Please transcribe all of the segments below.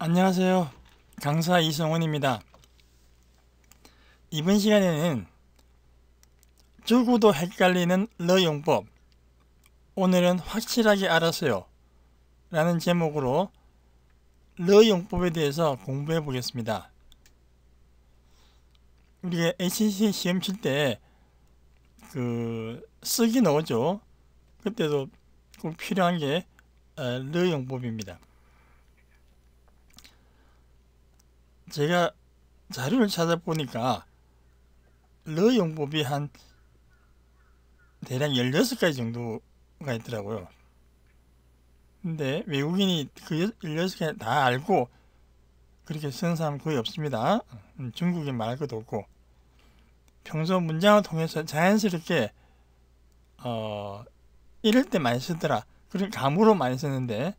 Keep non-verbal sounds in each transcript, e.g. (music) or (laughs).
안녕하세요. 강사 이성훈입니다. 이번 시간에는 적어도 헷갈리는 러 용법 오늘은 확실하게 알았어요 라는 제목으로 러 용법에 대해서 공부해 보겠습니다. 우리가 HC 시험 칠때그 쓰기 넣어죠 그때도 꼭 필요한 게러 어, 용법입니다. 제가 자료를 찾아보니까 러 용법이 한 대략 16가지 정도가 있더라고요. 근데 외국인이 그 16개 다 알고 그렇게 쓰는 사람 거의 없습니다. 음, 중국인 말할 것도 없고 평소 문장을 통해서 자연스럽게 어 이럴 때 많이 쓰더라. 그런 감으로 많이 쓰는데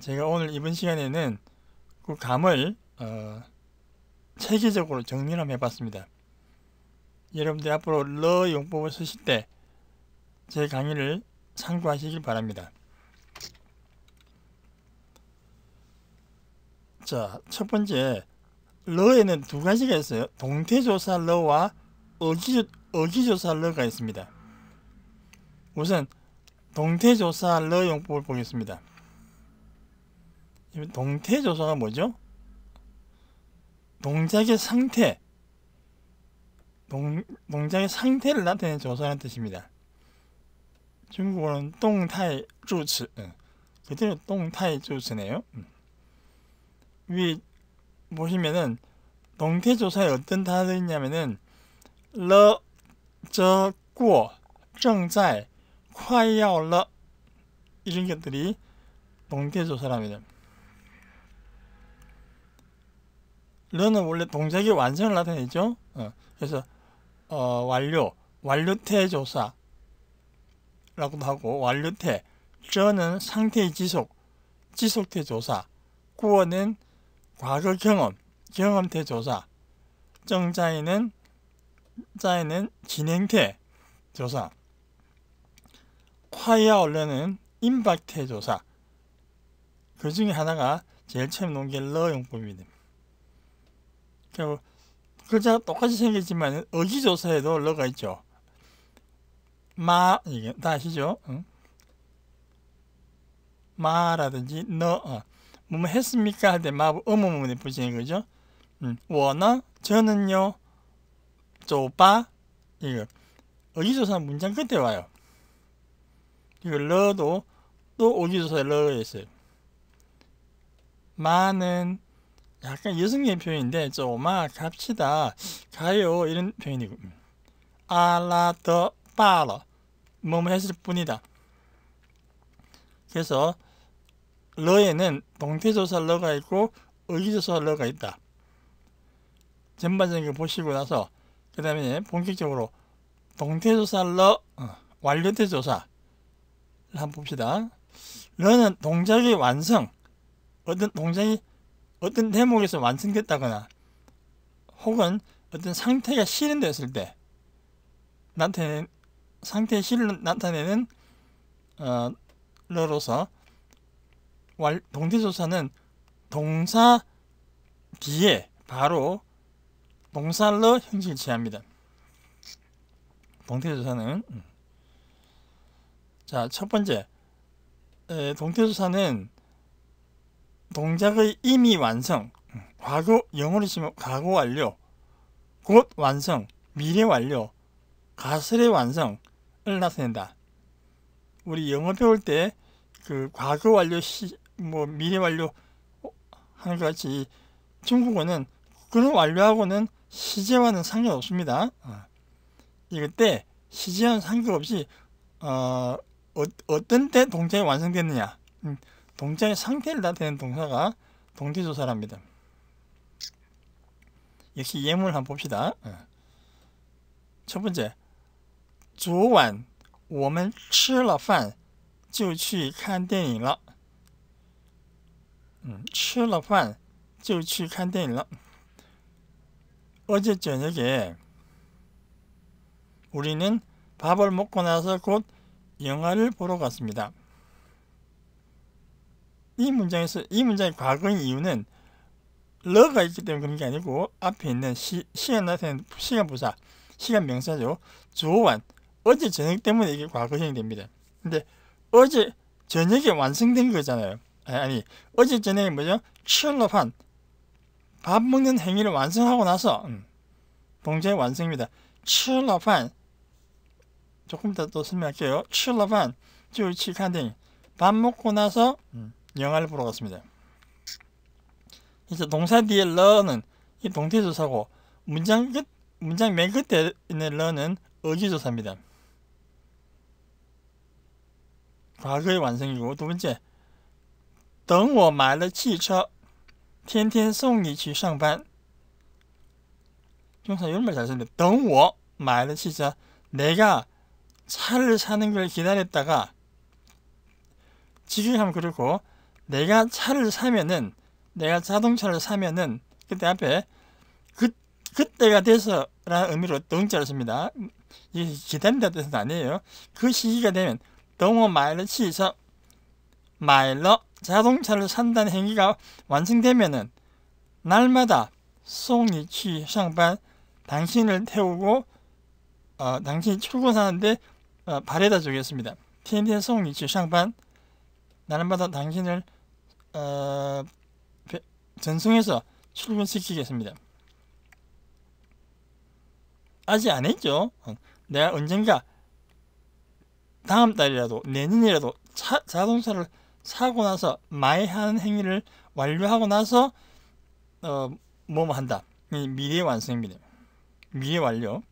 제가 오늘 이번 시간에는 그 감을 어, 체계적으로 정리를 한번 해봤습니다. 여러분들 앞으로 러 용법을 쓰실 때 제 강의를 참고하시길 바랍니다. 자, 첫 번째 러에는 두 가지가 있어요. 동태조사 러와 어기 어기조사 러가 있습니다. 우선 동태조사 러 용법을 보겠습니다. 동태 조사가 뭐죠? 동작의 상태 동, 동작의 상태를 나타내는 조사라는 뜻입니다. 중국어는 동태 주치 그대로 동태 주치네요. 위 보시면은 동태 조사에 어떤 단어들이 있냐면은 러, 저, 꼬, 정자, 快要了 이런 것들이 동태 조사랍니다. 르는 원래 동작의 완성을 나타내죠. 어, 그래서 어, 완료, 완료태 조사라고도 하고 완료태, 저는 상태의 지속, 지속태 조사, 구어는 과거 경험, 경험태 조사, 정자에는 자에는 진행태 조사, 콰이아 원래는 임박태 조사, 그 중에 하나가 제일 처음 놓게러 용법이 니다 그 그렇죠. 글자 똑같이 생겼지만 어지조사에도 러가 있죠. 마 이게 다 아시죠? 응? 마라든지 너 어. 뭐뭐 뭐 했습니까 할 때마 어머머문에 붙이는 거죠. 응. 워너 저는요 조빠 이거 어기조사 문장 끝에 와요. 이거 러도 또 어기조사에 러가 있어요. 마는 약간 여성의 표현인데 좀마 갑시다 가요 이런 표현이고 알라더 빠러 뭐뭐 했을 뿐이다 그래서 러에는 동태조사 러가 있고 의기조사 러가 있다 전반적인 거 보시고 나서 그 다음에 본격적으로 동태조사 러 어, 완료태조사를 한번 봅시다 러는 동작의 완성 어떤 동작이 어떤 대목에서 완성됐다거나 혹은 어떤 상태가 실현되었을 때 나타내는 상태의 실을 나타내는 어, 로서 동태조사는 동사 뒤에 바로 동사로 형식을 취합니다. 동태조사는 음. 자첫 번째 동태조사는 동작의 이미 완성 과거 영어로 치면 과거 완료 곧 완성 미래 완료 가설의 완성을 나타낸다. 우리 영어 배울 때 그 과거 완료 시뭐 미래 완료 하는 것 같이 중국어는 그런 완료하고는 시제와는 상관없습니다. 어. 이럴 때 시제와는 상관없이 어, 어, 떤때 동작이 완성됐느냐 음, 동자의 상태를 나타내는 동사가 동태조사랍니다. 역시 예문을 한번 봅시다. 예. 첫 번째, 昨晚我们吃了饭就去看电影了.吃了饭就去看电影了. 음, 어제 저녁에 우리는 밥을 먹고 나서 곧 영화를 보러 갔습니다. 이 문장에서 이 문장의 과거인 이유는 러가 있기 때문에 그런 게 아니고 앞에 있는 시, 시간 나타낸 시간 부사, 시간 명사죠. 조완, 어제 저녁 때문에 이게 과거형이 됩니다. 근데 어제 저녁에 완성된 거잖아요. 아니, 아니 어제 저녁에 뭐죠? 취업한 밥 먹는 행위를 완성하고 나서 음, 동작의 완성입니다. 취업한 조금 더 또 설명할게요. 취업한 주치칸딩 밥 먹고 나서 음. 영화를 보러 갔습니다. 이제 동사 뒤에 러는 이 동태조사고 문장 끝 문장 맨 끝에 있는 러는 어지조사입니다. 과거의 완성이고 두 번째 等我买了汽车天天送你去上班 중사 이런 말잘 쓰는데 等我买了汽车 내가 차를 사는 걸 기다렸다가 지금 하면 그렇고 내가 차를 사면은 내가 자동차를 사면은 그때 앞에 그 그때가 돼서라는 의미로 동자를 씁니다. 기다린다 뜻은 아니에요. 그 시기가 되면 동호 마일러치서 마일러 자동차를 산다는 행위가 완성되면은 날마다 송이치 상반 당신을 태우고 어, 당신이 출근하는데 어, 바래다 주겠습니다. 天天送你去上班날마다 당신을 어, 전송해서 출근시키겠습니다. 아직 안 했죠? 어, 내가 언젠가 다음 달이라도 내년이라도 차, 자동차를 사고 나서 마이하는 행위를 완료하고 나서 어, 뭐뭐 한다. 미래 완성입니다. 미래 완료.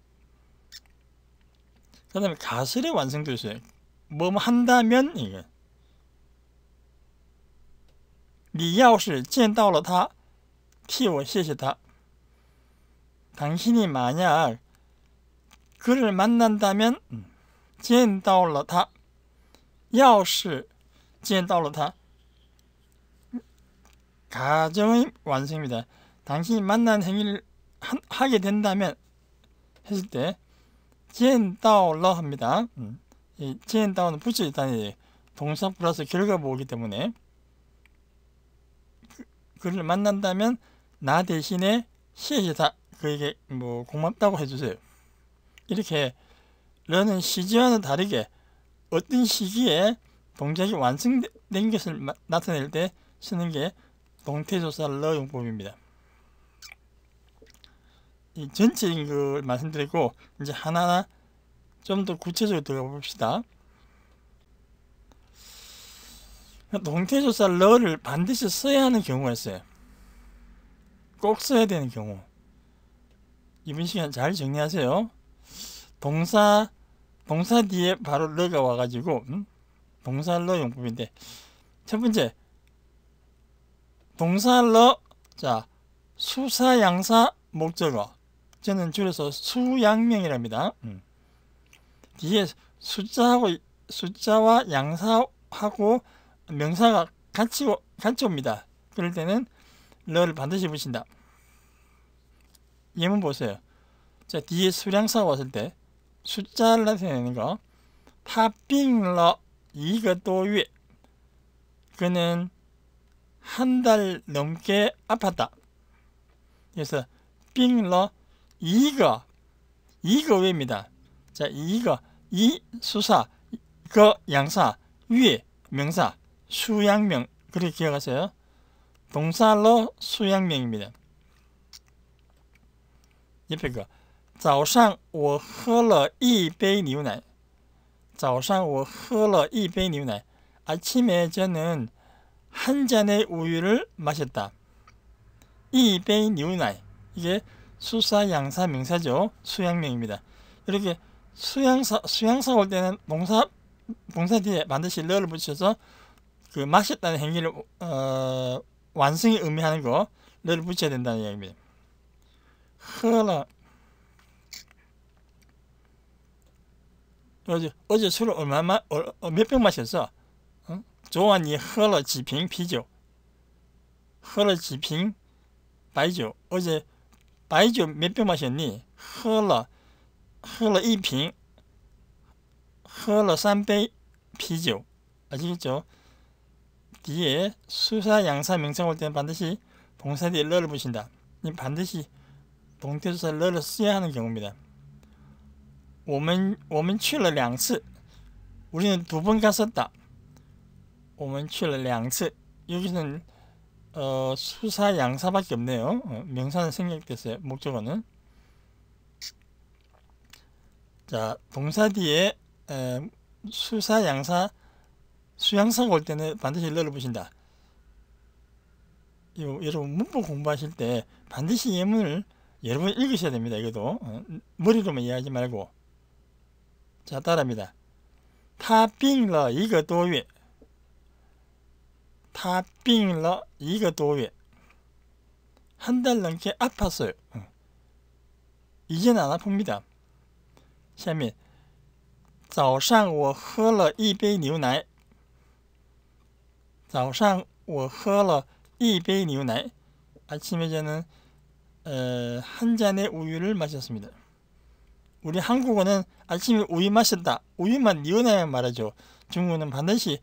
그 다음에 가설의 완성도 있어요. 뭐뭐 한다면 이게 你要是见到了他，替我谢谢他。 당신이 만약 그를 만난다면 젠到了他 야오시 젠到了他 가정의 완성입니다. 당신이 만난 행위를 하, 게 된다면 했을 때 젠到了합니다. 이 젠到는 부여있다니 동사 플러스 결과 보기 때문에 그를 만난다면 나 대신에 시에다 그에게 뭐 고맙다고 해주세요. 이렇게 러는 시지와는 다르게 어떤 시기에 동작이 완성된 것을 나타낼 때 쓰는 게 동태조사 러 용법입니다. 이 전체인 걸 말씀드리고 이제 하나하나 좀 더 구체적으로 들어가 봅시다. 동태조사 러를 반드시 써야 하는 경우가 있어요. 꼭 써야 되는 경우. 이번 시간 잘 정리하세요. 동사 동사 뒤에 바로 러가 와가지고 음? 동사 러 용법인데 첫 번째 동사 러자 수사 양사 목적어 저는 줄여서 수양명이랍니다. 음. 뒤에 숫자하고 숫자와 양사하고 명사가 같이 같이 옵니다. 그럴 때는 를 반드시 붙인다. 예문 보세요. 자 뒤에 수량사 왔을 때 숫자를 나타내는 거 타빙러 이것도 위에 그는 한 달 넘게 아팠다. 그래서 빙러 이거 이거 왜입니다. 자 이거 이 수사 그 양사 위에 명사 수양명 그렇게 기억하세요. 동사로 수양명입니다. 옆에 거早上我喝了一杯牛奶.早上我喝了一杯牛奶. 아침에 저는 한 잔의 우유를 마셨다. 一杯牛奶. 이게 수사 양사 명사죠. 수양명입니다. 이렇게 수양사 수양사 올 때는 동사 동사 뒤에 반드시 러를 붙여서 그 마셨다는 행위를 어, 완성이 의미하는 거를 붙여야 된다는 이야기입니다. 허나 어제, 어제 술을 얼마나 어, 몇병 마셨어? 응? 어? 昨晚你喝了几瓶啤酒?喝了几瓶白酒? 어제 白酒 몇병 마셨니? 喝了喝了一瓶 喝了三杯啤酒아시겠죠? 뒤에 수사 양사 명상 올 때는 반드시 봉사 뒤에 를을 붙인다. 반드시 동태수사 를 써야 하는 경우입니다. 我们我们去了两次. 우리는 두번 갔었다. 我们去了两次. 여기는 어, 수사 양사밖에 없네요. 어, 명사는 생략됐어요. 목적어는. 자, 동사 뒤에 에, 수사 양사 수양사가 올 때는 반드시 열어보신다. 여러분 문법 공부하실 때 반드시 예문을 여러 분 읽으셔야 됩니다. 이것도 어, 머리로만 이해하지 말고 자 따라합니다. 타빙러 이거 도위 타빙러 이거 도위 한달 넘게 아팠어요. 어. 이제는 안 아픕니다. 下面早上我喝了一杯牛奶早上我喝了一杯牛奶。 아침에 저는 에, 어, 한 잔의 우유를 마셨습니다. 우리 한국어는 아침에 우유 마셨다. 우유만 니어나야 말하죠. 중국어는 반드시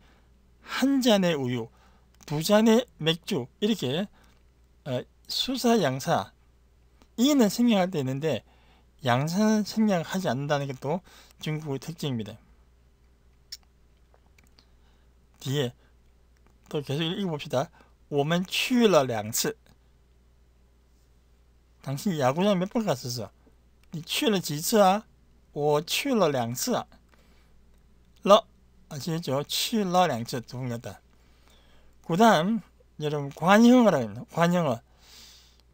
한 잔의 우유, 두 잔의 맥주 이렇게 에, 어, 수사 양사 이는 생략할 때 있는데 양사는 생략하지 않는다는 게 또 중국의 특징입니다. 뒤에 또 계속 읽어봅시다. 我们去了两次. 당신 야구장 몇번 갔었어? 你去了几次啊?我去了两次.러 아시겠죠? 去了两次 두분 같다. 그 다음 여러분 관형어라고 있 관형어.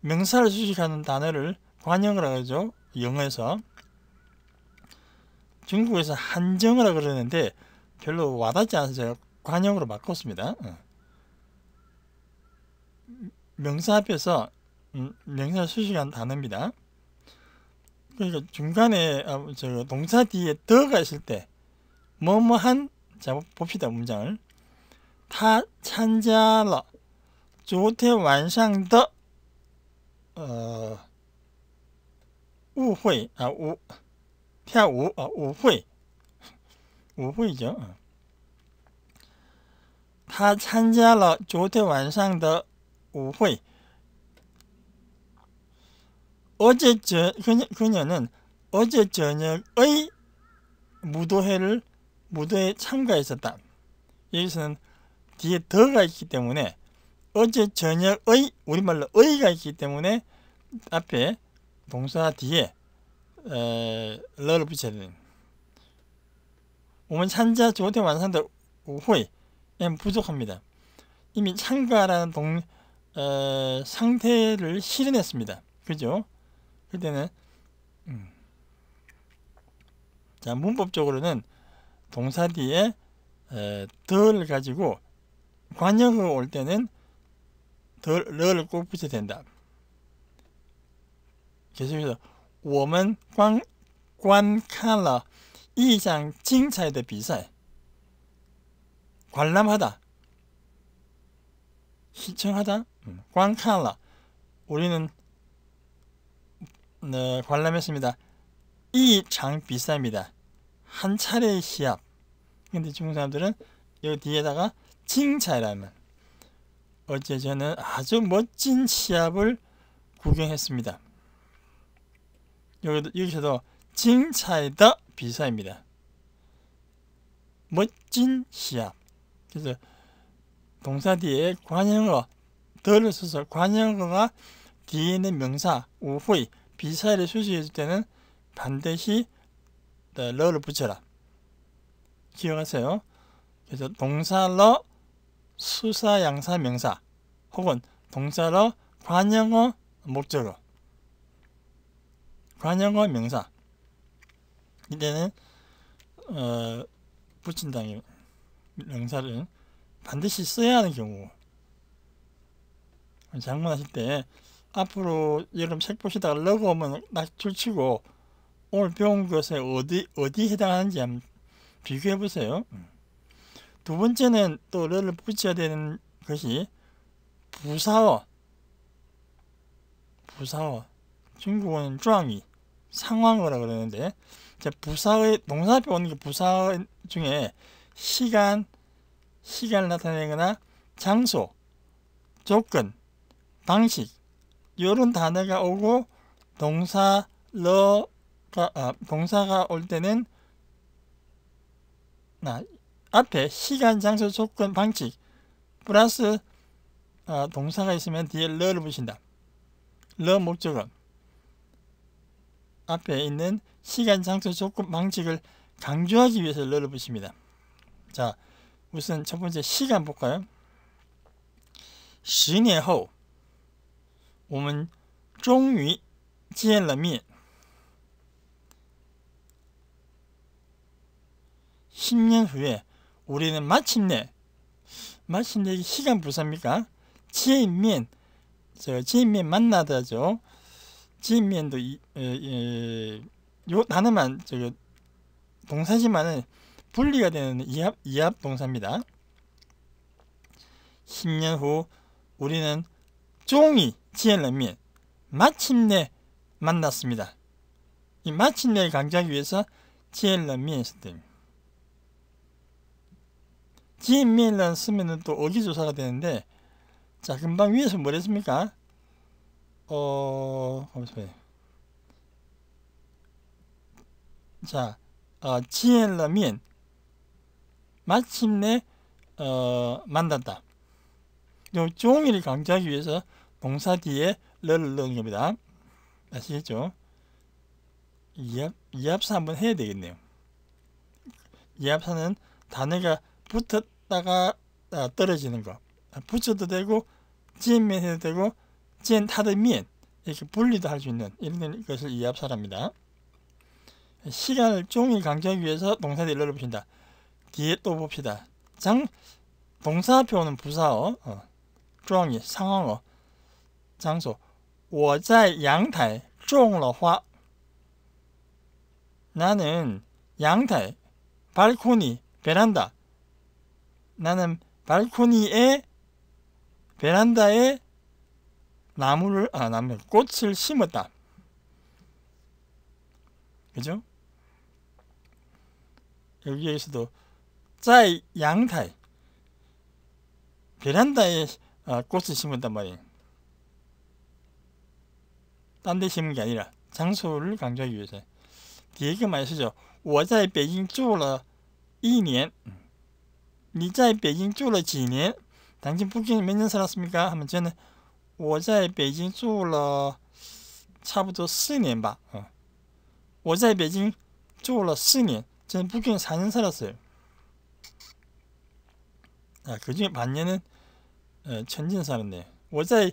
명사를 수식하는 단어를 관형어 하죠. 영어에서. 중국에서 한정어라 그러는데 별로 와닿지 않아서 제가 관형으로 바꿨습니다. 명사 앞에서 음, 명사 수식한 단어입니다. 그러니까 중간에 아, 저 동사 뒤에 더가 있을 때 뭐뭐 한 자 봅시다 문장을 타 찬자러 조태 완상더 어 우회 아우 태우 아 우회 우회죠. 他参加了 조태 晚상더 오회 어제 저, 그녀, 그녀는 어제 저녁의 무도회를 무도회 참가했었다. 여기서는 뒤에 더가 있기 때문에 어제 저녁의 우리말로 의가 있기 때문에 앞에 동사 뒤에 러를 붙여야 됩니다. 오면 산자 조태 완산다 후에 부족합니다. 이미 참가라는 동 어, 상태를 실현했습니다. 그죠? 그때는 음. 자 문법적으로는 동사 뒤에 에, 어, 덜 가지고 관역을 올 때는 덜, 를꼭 붙여야 된다. 계속해서 我们 관, 관카라 이장 칭차의 비사 관람하다 시청하다 观看라우리는 네, 관람했습니다. 이 장 비쌉니다. 한 차례의 시합. 근데 중국 사람들은 여 뒤에다가 칭차라면 어제 저는 아주 멋진 시합을 구경했습니다. 여기도, 여기서도 칭차이다 비사입니다. 멋진 시합. 그래서 동사 뒤에 관형어 덜을 써서 관형어가 뒤에 는 명사, 우후이, 비사를 수식해줄 때는 반드시 네, 러를 붙여라. 기억하세요. 그래서 동사러 수사 양사 명사 혹은 동사러 관형어 목적어 관형어 명사 이때는 어, 붙인 당의 명사를 반드시 써야 하는 경우 장문하실 때 앞으로 여러분 책 보시다가 러그 오면 딱줄 치고 오늘 배운 것에 어디 어디 해당하는지 한번 비교해 보세요. 음. 두 번째는 또 러를 붙여야 되는 것이 부사어 부사어 중국어는 쭈앙이 상황어라 그러는데 이제 부사의 어 농사 앞에 오는 게 부사 어 중에 시간 시간을 나타내거나 장소 조건 방식 이런 단어가 오고 동사 러가 아, 동사가 올 때는 아, 앞에 시간 장소 조건 방식 플러스 아, 동사가 있으면 뒤에 러를 붙인다. 러 목적은 앞에 있는 시간 장소 조건 방식을 강조하기 위해서 러를 붙입니다. 자, 우선 첫 번째 시간 볼까요? 10년 我们终于见了面。십년 후에 우리는 마침내 마침내 시간 부사입니까? 지인면 제가 지인 만나다죠. 지인도 이, 요 단어만 저 동사지만은 분리가 되는 이합 이합 동사입니다. 10년 후 우리는 종이 지엘람이 마침내 만났습니다. 이마침내강조기 위해서 지엘람이 했을 지엘미엘란 쓰면 또 어기조사가 되는데 자 금방 위에서 뭘 했습니까? 어... 잠시만요. 자, 어, 지엘라민 마침내 어, 만났다. 요 종이를 강조하기 위해서 동사 뒤에 를 넣습니다. 아시겠죠? 이합, 이합사 한번 해야 되겠네요. 이합사는 단어가 붙었다가 아, 떨어지는 거. 아, 붙여도 되고, 찐면 해도 되고, 찐 타드면 이렇게 분리도 할 수 있는 이런 것을 이합사랍니다. 시간을 종일 강조하기 위해서 동사 뒤에 를 붙인다. 뒤에 또 봅시다. 장, 동사표는 부사어, 어, 종이, 상황어, 장소我在阳台种了花나는阳台 발코니, 베란다. 나는 발코니에 베란다에 나무를 아 나무 꽃을 심었다. 그죠? 여기에서도 짜 양탈 베란다에 어, 꽃을 심었단 말이에요. 딴데 심은 게 아니라 장소를 강조하기 위해서 뒤에 그많 쓰죠. 我在北京住了一年你在北京住了几年 당신 북경에 몇 년 살았습니까? 하면 저는 我在北京住了差不多四年吧 어. 我在北京住了四年 저는 북경에 4년 살았어요. 아, 그 중에 반년은 어, 천진 사는데 我在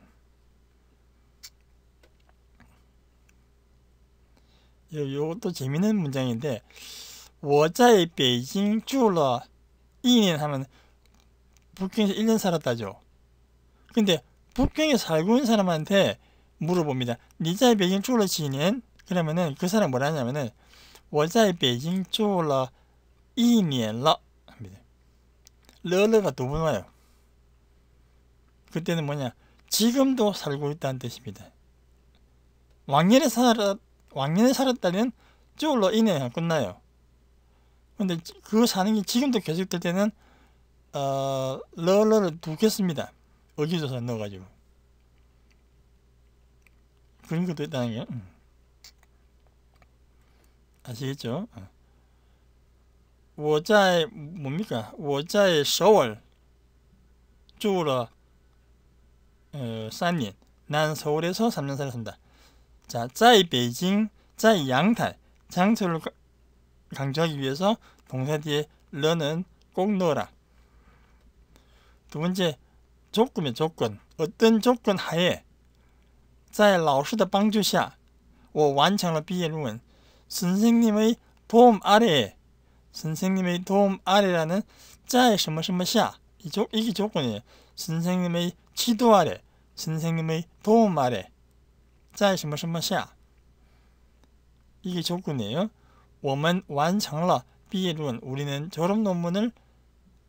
예, 요것도 재밌는 문장인데 我在 베이징 住了 2년 하면 북경에서 1년 살았다죠. 근데 북경에 살고 있는 사람한테 물어봅니다. 你在 베이징 住了 2년? 그러면은 그 사람 뭐라 하냐면은 我在 베이징 住了一年了 합니다. 러러가 두 번 와요. 그때는 뭐냐 지금도 살고 있다는 뜻입니다. 왕년에 살았 왕년에 살았다면 쪼울로 인해야 끝나요. 근데 그 사는 게 지금도 계속될 때는 어, 러러를 두겠습니다. 어기조사 넣어가지고. 그런 것도 있다는 게 음. 아시겠죠? 어. 워 뭡니까? 워자의 10월 3년 어, 난 서울에서 3년 살았습니다. 자, 짜이 베이징, 짜이 양탈, 장소를 강조하기 위해서 동사 뒤에 러는 꼭 넣어라. 두 번째, 조건의 조건. 어떤 조건 하에 在老师的帮助下我完成了毕业论 선생님의 도움 아래에 선생님의 도움 아래라는 在什么什么下 이게 조건이에요. 선생님의 지도 아래, 선생님의 도움 아래 在什么什么下。이게조건이에요我们完成了毕业论，우리는졸업논문을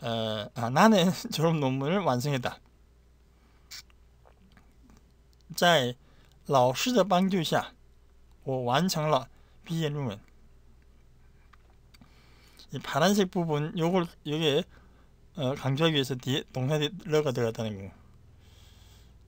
어, 아, 나는 (laughs) 졸업 논문을 완성했다. 在老师的帮助下我完成了毕业论文.이 파란색 부분 요걸 여기 어, 강조하기 위해서 뒤에 동사 러가 들어갔다는 거.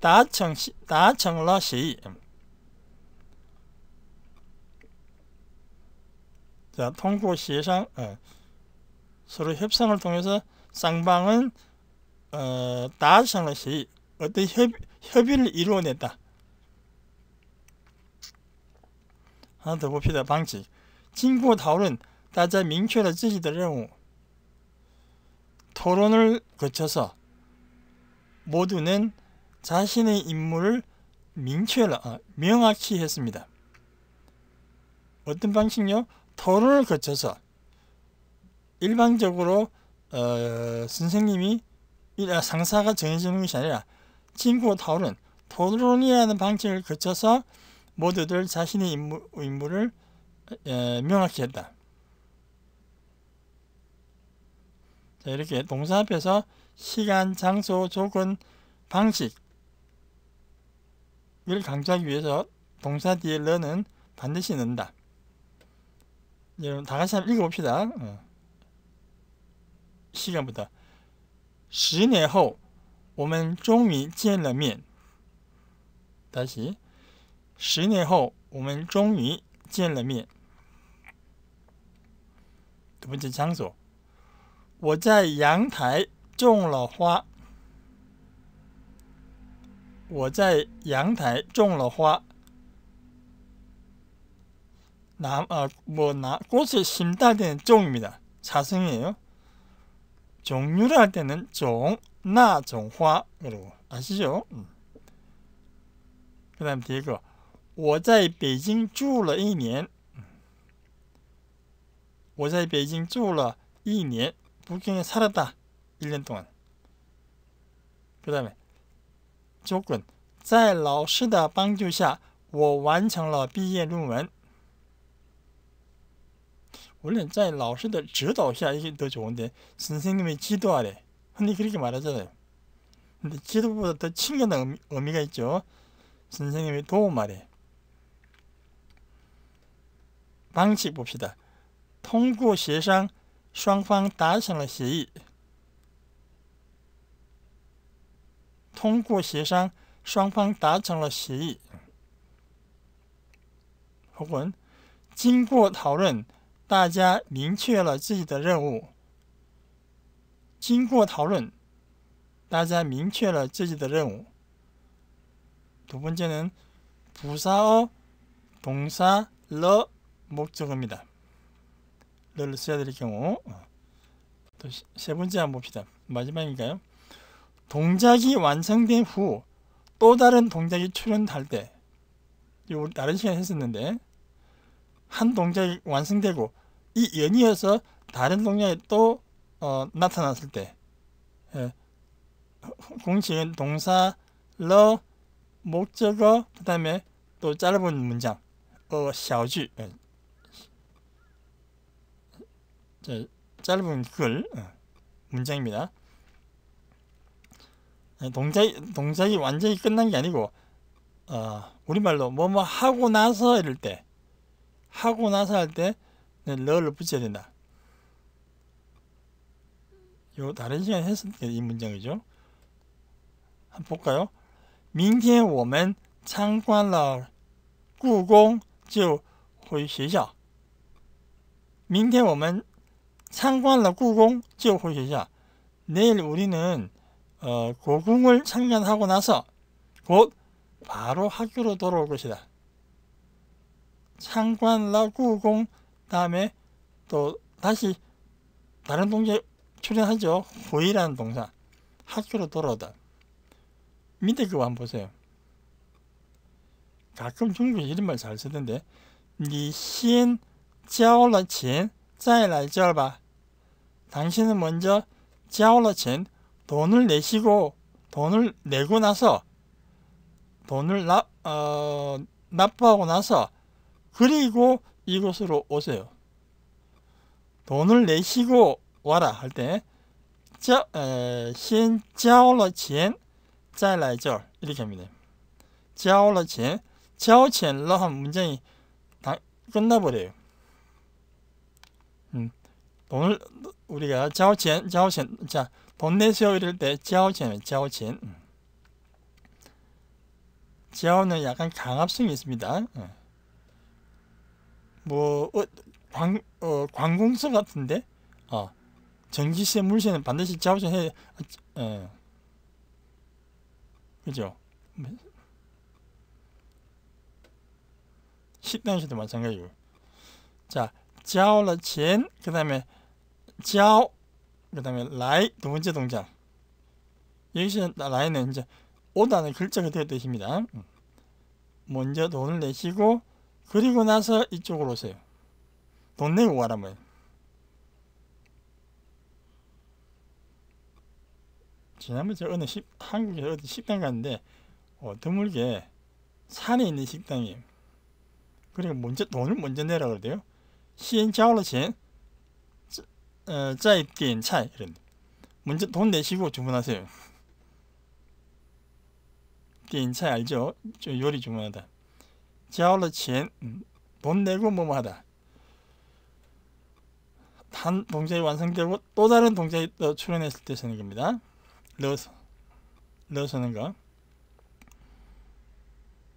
达成达成了协议。자 통고시商 어, 서로 협상을 통해서 쌍방은 어, 달성을 시 어떤 협, 협의를 이루어냈다. 하나 더 봅시다. 방식. 진고 다울은 다자 민초를 지지더라고 토론을 거쳐서 모두는 자신의 임무를 명확히, 아, 명확히 했습니다. 어떤 방식요? 토론을 거쳐서 일방적으로 어, 선생님이 상사가 정해주는 것이 아니라 친구 타오는 토론이라는 방식을 거쳐서 모두들 자신의 임무, 임무를 에, 명확히 했다. 자, 이렇게 동사 앞에서 시간, 장소, 조건, 방식, 일을강조하기위해서동사뒤에넣는반드시넣는다여러분다같이한번읽어봅시다시뭡니까十年后我们终于见了面。다시十年后我们终于见了面。독자참 조。 我在阳台种了花。 我在阳台种了花。나, 아, 어, 뭐, 나, 꽃을 심다 때는 입니다 자승이에요. 종류를 할 때는 종, 나, 종, 화. 그러고, 아시죠? 음. 그 다음 뒤에 거. 我在北京住了一年.我在北京住了一年. 음. 북경에 살았다. 1년 동안. 그 다음에 在老师的帮助下，我完成了毕业论文。无论在老师的指导下，也都中文的，的指导啊嘞，흔히그렇게말하잖아 요。 但指导보다더친근한의미가있 죠， 先生们的帮助啊嘞。방식봅시다통과通过协商，双方达成了协议。혹은经过讨论，大家明确了自己的任务。经过讨论，大家明确了自己的任务。두번째는부사어동사로목적어입니다를쓰야될경우또세번째한봅시다마지막인가요 동작이 완성된 후 또 다른 동작이 출현할 때, 이요 다른 시간에 했었는데, 한 동작이 완성되고 이 연이어서 다른 동작이 또 어, 나타났을 때, 예, 공식은 동사, 러, 목적어, 그 다음에 또 짧은 문장, 어, 샤오주, 예. 짧은 글, 어, 문장입니다. 동작이, 동작이 완전히 끝난 게 아니고 어, 우리말로 뭐뭐 뭐 하고 나서 이럴 때 하고 나서 할때 러를 붙여야 된다. 요 다른 시간에 했으니까 이 문장이죠. 한번 볼까요? 明天我们 참관러 구공 就回学校.明天我们 참관러 구공 就回学校. 내일 우리는 어, 고궁을 창견하고 나서 곧 바로 학교로 돌아올 것이다. 창관라구공 다음에 또 다시 다른 동작 출연하죠. 후이라는 동사. 학교로 돌아오다. 밑에 그거 한번 보세요. 가끔 중국에 이런 말 잘 쓰던데 니신 짜올라친 짜일라절바 당신은 먼저 짜올라친 돈을 내시고 돈을 내고 나서 돈을 나, 어, 납부하고 나서 그리고 이곳으로 오세요. 돈을 내시고 와라 할 때, 자, 에, 신, 钱,再来这 이렇게 합니다. 자오钱, 자오 钱러 한 문장이 다 끝나버려요. 음, 돈을, 우리가 자钱,자钱, 자, 돈내세요 이럴 때 지하오첸, 지하오첸. 음. 지오는 약간 강압성이 있습니다. 예. 뭐, 어, 광, 어, 관공서 같은데? 어, 전기세, 물세는 반드시 지오첸 해, 어, 예. 그죠? 뭐. 식당에서도 마찬가지고. 자, 지오라 첸, 그 다음에 지오 그 다음에 라이 두 번째 동작 여기서 라인은 이제 오다는 글자가 되어 있습니다 먼저 돈을 내시고 그리고 나서 이쪽으로 오세요 돈 내고 가라면 뭐. 지난번에 어느 식, 한국에 어디 식당 갔는데 어, 드물게 산에 있는 식당이 그리고 먼저 돈을 먼저 내라 그러요 시엔 자올로 시엔 呃再点菜 어, 이런 먼저 돈 내시고 주문하세요. 띠인차 알죠? 저 요리 주문하다. 자올러 첸, 돈 내고 뭐뭐 하다. 한 동작이 완성되고 또 다른 동작이 또 출연했을 때 쓰는 겁니다. 러서, 러서는 거.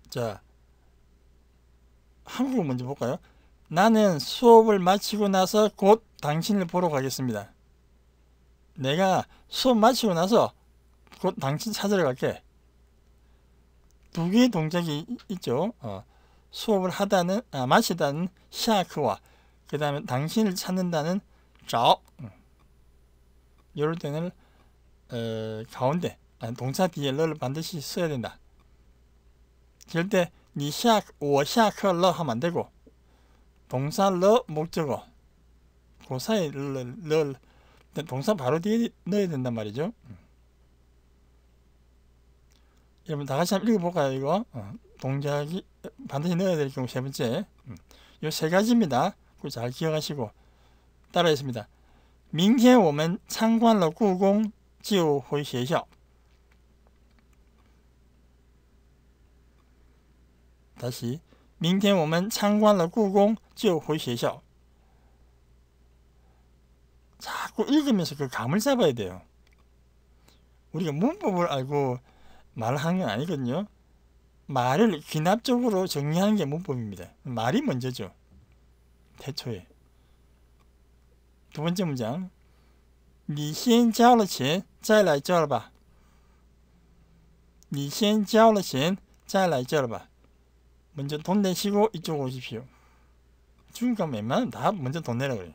자, 한국 먼저 볼까요? 나는 수업을 마치고 나서 곧 당신을 보러 가겠습니다. 내가 수업 마치고 나서 곧 당신 찾으러 갈게. 두 개의 동작이 있죠. 어, 수업을 하다는 아, 마시다는 시아크와 그 다음에 당신을 찾는다는 저 이럴 때는 어, 가운데 아니, 동사 뒤에 를 반드시 써야 된다. 그럴 니 시아크 워 시아크 러 하면 안 되고 동사 러 목적어 고사에 를 동사 바로 뒤에 넣어야 된단 말이죠. 음. 여러분 다 같이 한번 읽어볼까요? 이거 어, 동작이 반드시 넣어야 될 경우 세 번째 음. 요세 가지입니다. 잘 기억하시고 따라했습니다. 明天我们参观了故宫就回学校。 다시 明天我们参观了故宫就回学校。 자꾸 읽으면서 그 감을 잡아야 돼요. 우리가 문법을 알고 말을 하는 건 아니거든요. 말을 귀납적으로 정리하는 게 문법입니다. 말이 먼저죠. 태초에. 두 번째 문장. 니先教了钱 再来教了吧.你先交了钱再来教了吧. 먼저 돈 내시고 이쪽 오십시오. 중국 가면 웬만하면 다 먼저 돈 내라 그래요.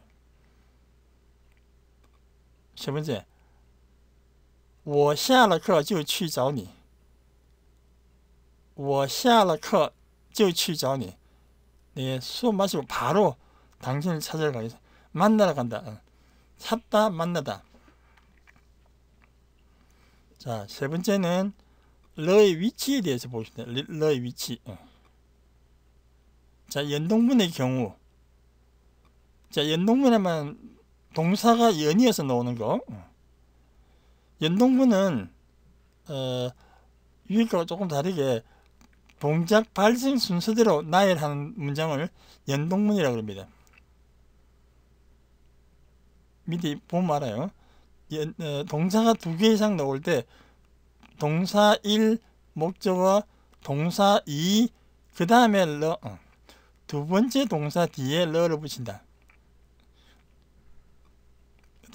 什么字？我下了课就去找你。我下了课就去找你. 네, 수업 마시고 바로 당신을 찾으러 가겠어. 만나러 간다. 찾다, 만나다. 자, 세 번째는 러의 위치에 대해서 보시다 러의 위치. 자, 연동문의 경우. 자, 연동문에만 동사가 연이어서 나오는 거 연동문은 어, 위가 조금 다르게 동작 발생 순서대로 나열하는 문장을 연동문이라고 합니다. 미리 보면 알아요. 연, 어, 동사가 두 개 이상 나올 때 동사 1 목적어 동사 2 그 다음에 러, 어, 두 번째 동사 뒤에 러를 붙인다.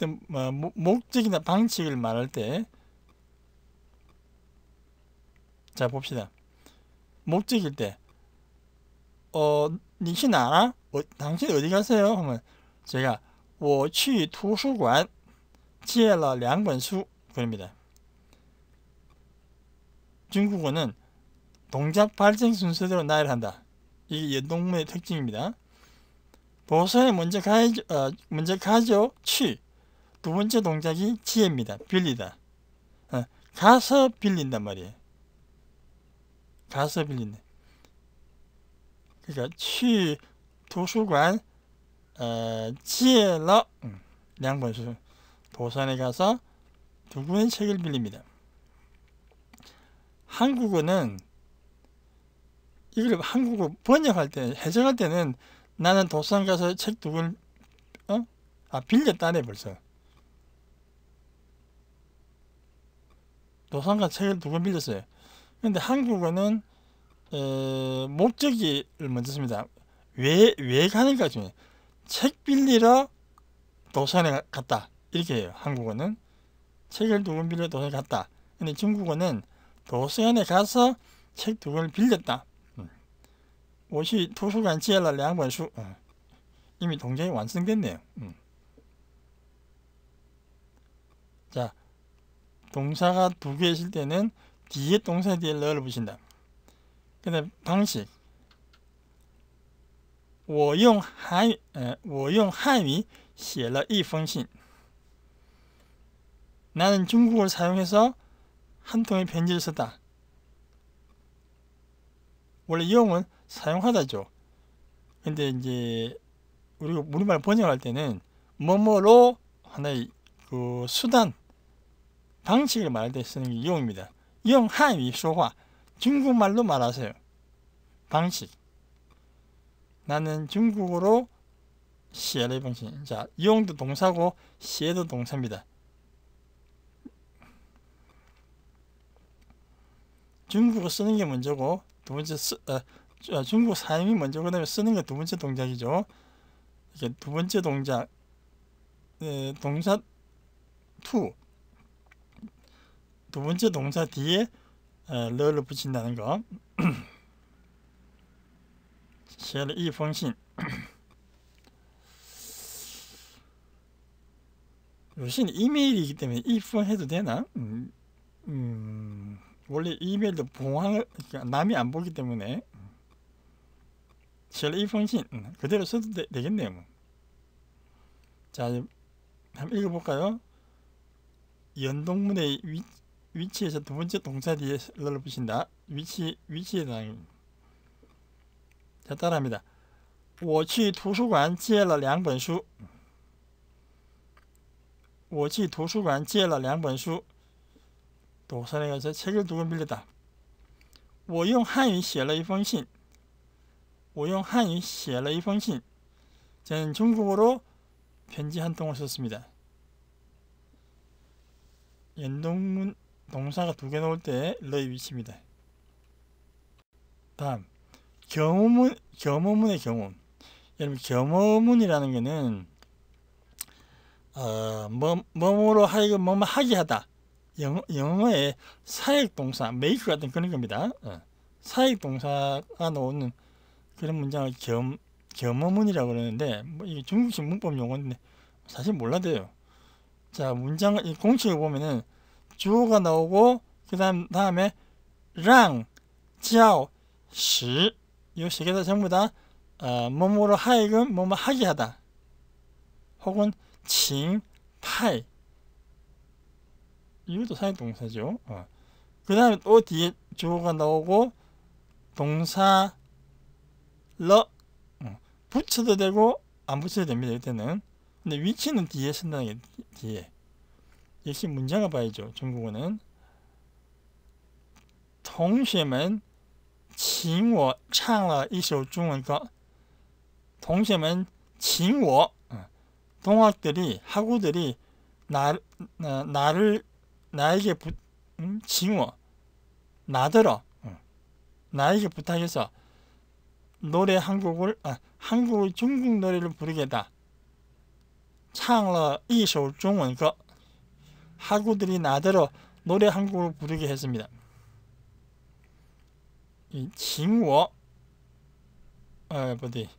어떤 뭐, 목적이나 방식을 말할 때자 봅시다. 목적일 때 어, 니신 알아? 어, 당신 어디 가세요? 하면 제가 我去图书馆借了两本书 그럽니다. 중국어는 동작 발생 순서대로 나열한다. 이게 연동문의 특징입니다. 보선에 먼저 가야죠. 어, 먼저 가죠. 취. 두 번째 동작이 지혜입니다. 빌리다. 어, 가서 빌린단 말이에요. 가서 빌린다. 그러니까 취 도서관 어, 지혜러 양본수 도산에 가서 두 권의 책을 빌립니다. 한국어는 이걸 한국어 번역할 때 해석할 때는 나는 도산 가서 책 두권 어? 아 빌렸다네 벌써. 노상과 책을 두 권 빌렸어요. 근데 한국어는 에, 어, 목적을 먼저 씁니다. 왜, 왜 가는가 중에 책 빌리러 도서관에 갔다. 이렇게 해요. 한국어는 책을 두 권 빌려 도서관에 갔다. 근데 중국어는 도서관에 가서 책 두 권을 빌렸다. 我去图书馆借了两本书。 음. 음. 이미 동작이 완성됐네요. 음. 동사가 두 개 있을 때는 뒤에 동사 뒤에 를 붙인다. 그다 방식 我用汉语我用汉语写了一封信 나는 중국어를 사용해서 한 통의 편지를 썼다. 원래 용은 사용하다죠. 근데 이제 우리가 우리말 번역할 때는 뭐뭐로 하나의 그 수단 방식을 말할 때 쓰는 게 이용입니다. 이용 한위 소화 중국말로 말하세요. 방식 나는 중국어로 시에의 방식 자 이용도 동사고 시에도 동사입니다. 중국어 쓰는 게 먼저고 두 번째 쓰, 어, 중국 사용이 먼저 그다음에 쓰는 게 두 번째 동작이죠. 이게 두 번째 동작 에, 네, 동사 t 두 번째 동사 뒤에 러를 붙인다는 거. 写了一封信. (clears throat) (clears throat) 요즘 이메일이기 때문에 이封해도 되나? 음, 음, 원래 이메일도 봉황을 그러니까 남이 안 보기 때문에 写了一封信 음, 그대로 써도 되, 겠네요 뭐. 자, 한번 읽어볼까요? 연동문의 위, 위치에서 두 번째 동사 뒤에 를보신다 위치 위치에 해당자 따라합니다. 我去图书馆借了两本书.我去图书馆借了两本书.도서에 가서 책을 두권 빌렸다. 我用汉语写了一封信.我用汉语写了一封信. 저는 중국어로 편지 한 통을 썼습니다. 연동문 동사가 두개 나올 때 러의 위치입니다. 다음 겸허문, 겸허문의 경험 여러분 겸허문이라는 게는 어, 몸, 뭐, 으로 하여금 몸을 하게 하다 영어, 영어의 사역동사 m a k 같은 그런 겁니다. 어. 사역동사가 나오는 그런 문장을 겸, 겸허문이라고 그러는데 뭐 이게 중국식 문법 용어인데 사실 몰라도 돼요. 자문장 공식을 보면은 주어가 나오고 그 다음 다음에 랑, 지아오, 시 이세 개다 전부 다 어, 몸으로 하이금 몸을 하게 하다 혹은 칭, 파이 이것도 사회 동사죠. 어. 그 다음에 또 뒤에 주어가 나오고 동사 러 어. 붙여도 되고 안 붙여도 됩니다. 이때는 근데 위치는 뒤에 쓴다는 게 뒤에 역시 문제가 봐야죠. 중국어는 동시에만 请我唱了一首中文歌. 동시에만 请我 어. 동학들이 학우들이 나, 나 어, 나를 나에게 부, 음, 징어 나더러 응. 나에게 부탁해서 노래 한 곡을 아, 한국 중국 노래를 부르겠다. 창러 이소 중文歌 하구들이 나들어 노래 한 곡을 부르게 했습니다. 이 징워 아, 어디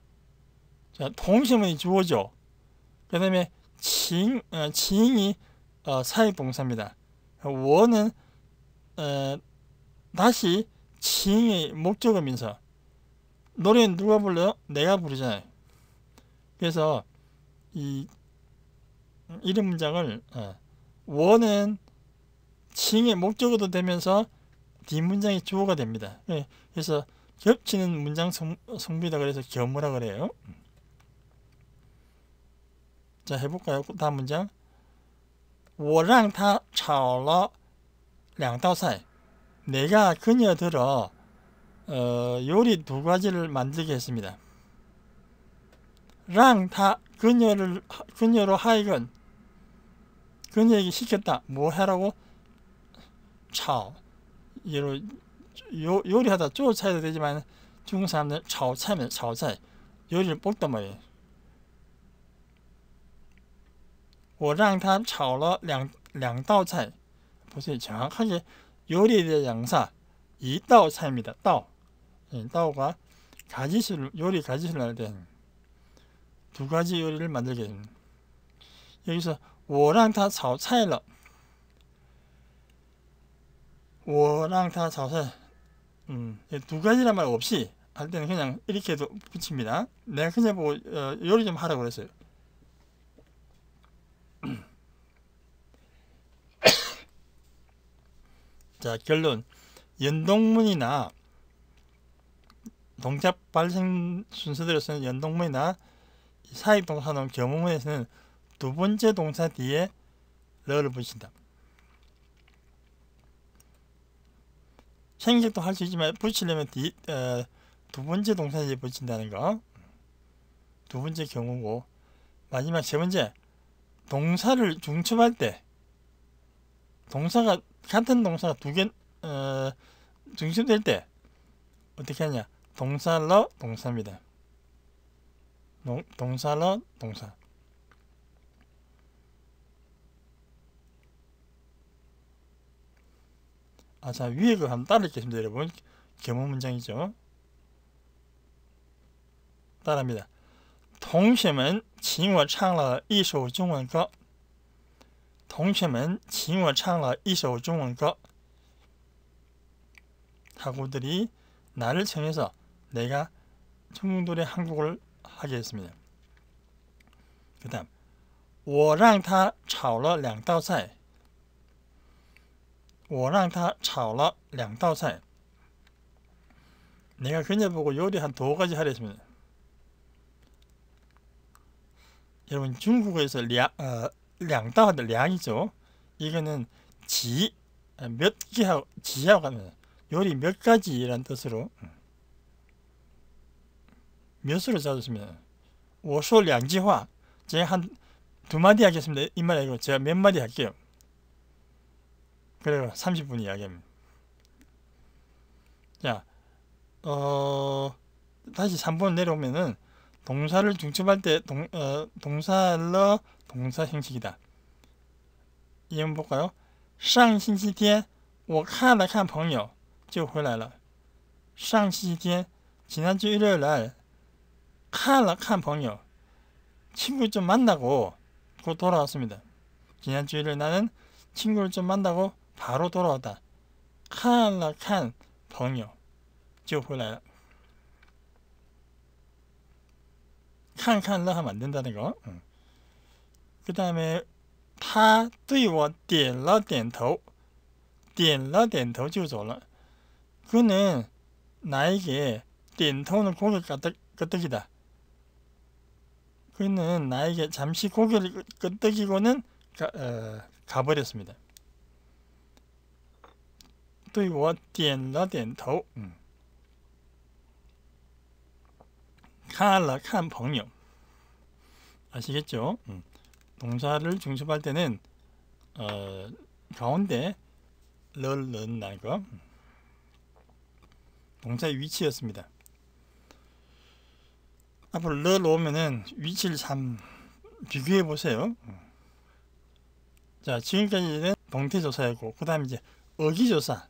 자 동심은 주어죠. 그 다음에 징, 어, 징이 어, 사회봉사입니다. 워는 어, 다시 징의 목적어 민서 노래는 누가 불러요? 내가 부르잖아요. 그래서 이 이런 문장을 어, 원은 칭의 목적어도 되면서 뒷문장의 네 주어가 됩니다. 예, 그래서 겹치는 문장 성, 비다 그래서 겸무라 그래요. 자 해볼까요? 다음 문장 我让他炒了两道菜 내가 그녀들어 어, 요리 두 가지를 만들게 했습니다. 랑다 그녀를 그녀로 하여금 그런 얘기 시켰다. 뭐하라고 차오. 예로 요, 요리하다 쫓아야 되지만 중국 사람들 차오차면 차오차 요리를 뽑단 말이에요. 我让他炒了两两道菜，不是 정확하게 요리의 양사 2道菜입니다. 道, 道가 가지수를 요리 가지수를 할때두 가지 요리를 만들게 됩니다. 여기서 我让他炒菜了。我让他炒菜. 음, 두 가지란 말 없이 할 때는 그냥 이렇게도 붙입니다. 내가 그냥 뭐 어, 요리 좀 하라고 그랬어요. (coughs) 자 결론 연동문이나 동작 발생 순서대로 쓰는 연동문이나 사입동사는 경우문에서는 두 번째 동사 뒤에 를 붙인다. 생략도 할 수 있지만 붙이려면 뒤, 에, 어, 두 번째 동사 뒤에 붙인다는 거. 두 번째 경우고 마지막 세 번째 동사를 중첩할 때 동사가 같은 동사가 두개 어, 중첩될 때 어떻게 하냐 동사러 동사입니다. 동사러 동사 아, 자, 위에 거 한번 따라겠습니다 여러분. 겸허 문장이죠. 따라합니다. 同学们请我唱了一首中文歌同学们请我唱了一首中文歌 학우들이 나를 청해서 내가 청중들의 한국을 하게 했습니다. 그 다음 我让他炒了两道菜我让他炒了两道菜。 내가 그녀 보고 요리 한두 가지 하랬습니다. 여러분 중국에서 량, 어, 량다운데 량이죠. 이거는 지, 몇 개하고, 지하고 하면 요리 몇 가지란 뜻으로 음, 몇으로 찾았으면 워쇼 량지화 제가 한 두 마디 하겠습니다. 이 말이고 제가 몇 마디 할게요. 그래요. 30분 이야기입니다. 자, 어, 다시 3번 내려오면은 동사를 중첩할 때 동, 어, 동사러 동사 형식이다. 이번 볼까요? 上星期天我看了看朋友就回来了上星期天 지난주 일요일 날 카라 칸朋友 친구 좀 만나고 곧 돌아왔습니다. 지난주 일요일 나는 친구를 좀 만나고 바로 돌아왔다看了看朋友就回来了看看了 하면 안 된다는 거. 그 다음에 他对我点了点头点了点头就走了 그는 나에게 点头는 고개를 끄덕, 끄이다 그는 나에게 잠시 고개를 끄덕이고는 가, 어, 가버렸습니다. 对我点了点头。嗯，看了看朋友。 음. 아시겠죠? 음. 동사를 중첩할 때는 어, 가운데 를 넣는 거 음. 동사의 위치였습니다. 앞으로 를 오면은 위치를 참 비교해 보세요. 음. 자 지금까지는 동태조사였고 그 다음 이제 어기조사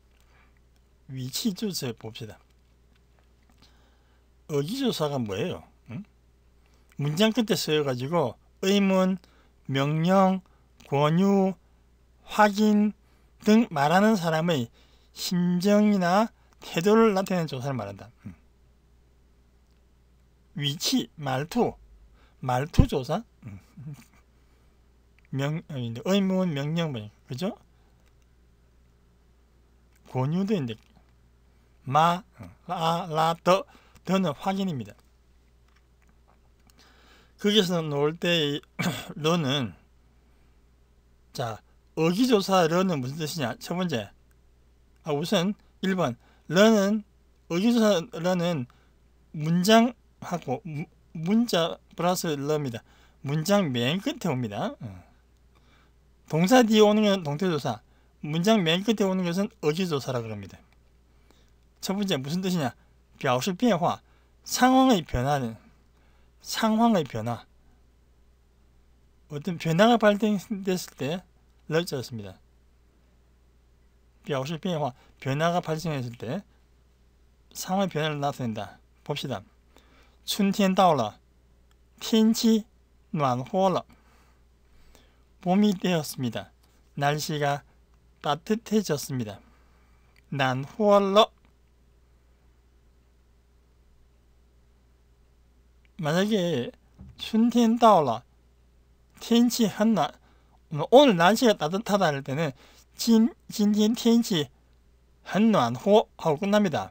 위치 조사해 봅시다. 어기조사가 뭐예요? 응? 문장 끝에 쓰여가지고 의문, 명령, 권유, 확인 등 말하는 사람의 심정이나 태도를 나타내는 조사를 말한다. 응. 위치, 말투, 말투 조사, 응. 명, 의문, 명령, 뭐, 그죠? 권유도 있는데 마, 라, 라, 더 더는 확인입니다. 거기서 놓을 때 러는 (clears throat) 자 어기조사 러는 무슨 뜻이냐 첫 번째 아, 우선 1번 러는 어기조사 러는 문장하고 문자 플러스 러입니다. 문장 맨 끝에 옵니다. 어. 동사 뒤에 오는 건 동태조사 문장 맨 끝에 오는 것은 어기조사라 그럽니다. 첫 번째 무슨 뜻이냐? 表示 변화, 상황의 변화는 상황의 변화. 어떤 변화가 발생됐을 때 러지였습니다. 表示 변화, 변화가 발생했을 때 상황의 변화를 나타낸다. 봅시다. 춘天 到了,天气暖和了. 봄이 되었습니다. 날씨가 따뜻해졌습니다. 난 후얼러 만약에 춘天 到了, 텐치 한나 오늘 날씨가 따뜻하다 할 때는 진, 진天 텐치 한暖和 하고 끝납니다.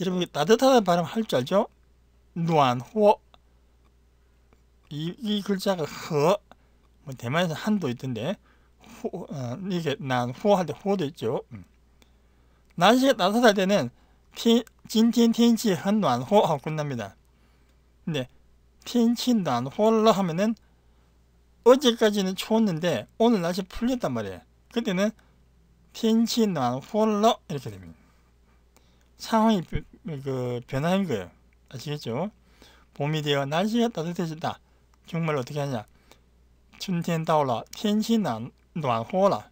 여러분 따뜻하다 발음 할줄 알죠? 暖和 이, 이 글자가 허, 뭐 대만에서 한도 있던데 호, 어, 이게 난 호할 때 호도 있죠. 음. 날씨가 따뜻할 때는 진天天气很暖和하고 끝납니다. 네, 텐친난 홀라 하면은 어제까지는 추웠는데 오늘 날씨 풀렸단 말이에요. 그때는 텐친난 홀라 이렇게 됩니다. 상황이 그 변화인 거예요. 아시겠죠? 봄이 되어 날씨가 따뜻해진다. 정말 어떻게 하냐? 춘텐 다올라 텐치난暖和라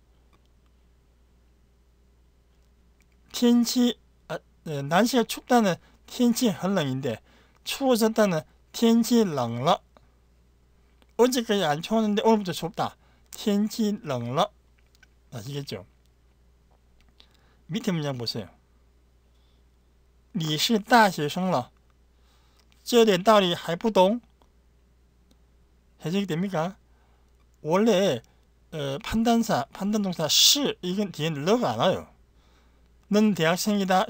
텐치 아, 네, 날씨가 춥다는 텐치 헐렁인데 추워서 다는 天气冷러 어제까지 안 추웠는데 오늘부터 춥다. 텐치 렁러 아시겠죠? 밑에 문장 보세요. 你是大学生了这点道理还不懂 해석이 됩니까? 원래 어, 판단사, 판단동사 시 이건 뒤에 러가 안 와요. 넌 대학생이다.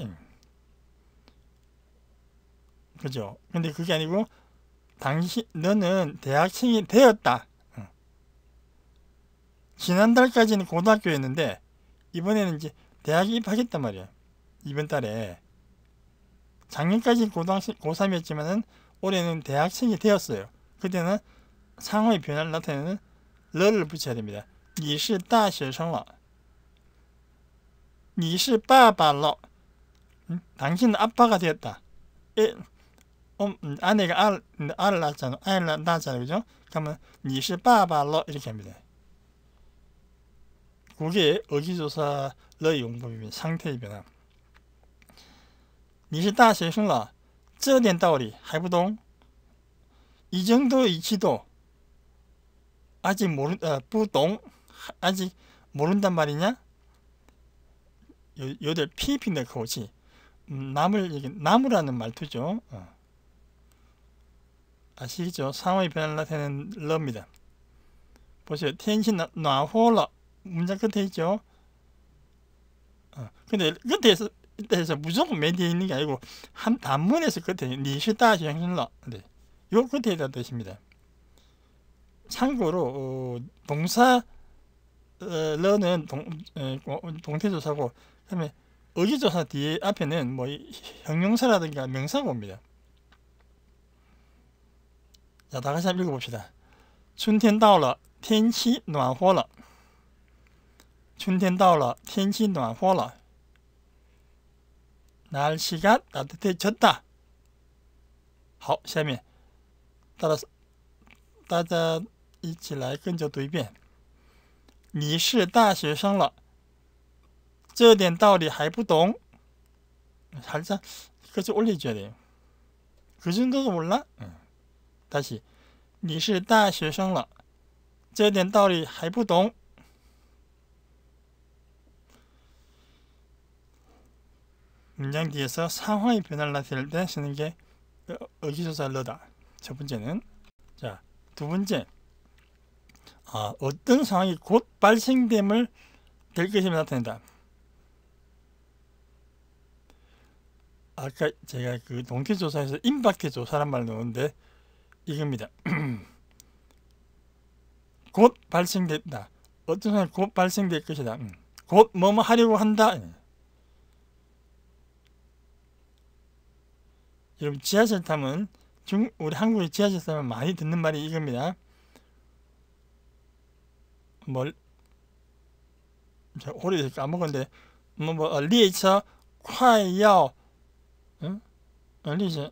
그죠? 근데 그게 아니고 당신 너는 대학생이 되었다. 지난달까지는 고등학교였는데 이번에는 이제 대학에 입학했단 말이야. 이번 달에 작년까지 고등학생 고3이었지만은 올해는 대학생이 되었어요. 그때는 상호의 변화를 나타내는 러를 붙여야 됩니다. 你是大学生了.你是爸爸了. 당신은 아빠가 되었다. 에, 어, 아내가 알, 음, 알을 낳았잖아. 아이를 낳았잖아. 그죠? 그러면 니시 바바러 이렇게 합니다. 그게 어기조사의 용법이면 상태의 변화. 니시 다学生了 这 다오리 还부동이 정도 이치도 아직 모른 아, 不懂? 아직 모른단 말이냐? 요, 요들 피핀의 거지 음, 남을, 얘기, 나무라는 말투죠. 어. 아시죠? 상호의 변화는 러입니다. 보세요. 텐신 나홀러 문장 끝에 있죠? 어, 근데 끝에서 끝에서 무조건 맨 뒤에 있는 게 아니고 한 단문에서 끝에 니시다 정신러 네. 요 끝에 있다는 뜻입니다. 참고로 어, 동사 러는 어, 동, 에, 동태조사고 그다음에 어기조사 뒤에 앞에는 뭐 형용사라든가 명사가 옵니다. 要打开下面这个图片。春天到了，天气暖和了。春天到了，天气暖和了。날씨가따뜻해졌 다。 好，下面，大家大家一起来跟着读一遍。你是大学生了，这点道理还不懂？啥子？可是我理解的，我真格格不乱。 다시. 你是大学生了.这点道理还不懂? 문장 뒤에서 상황이 변화를 나타낼 때 쓰는 게 의기소살러다. 첫 번째는 자, 두 번째 아, 어떤 상황이 곧 발생됨을 될 것임을 나타낸다. 아까 제가 그 동기조사에서 임박해조사란 말 넣었는데 이겁니다. (clears throat) 곧 발생됐다. 어떤 사람이 곧 발생될 것이다. 음. 곧 뭐뭐 하려고 한다. 음. 여러분 지하철 타면 중 우리 한국의 지하철 타면 많이 듣는 말이 이겁니다. 뭘 제가 오래돼서 까먹었는데 뭐뭐 리에快要 응? 리에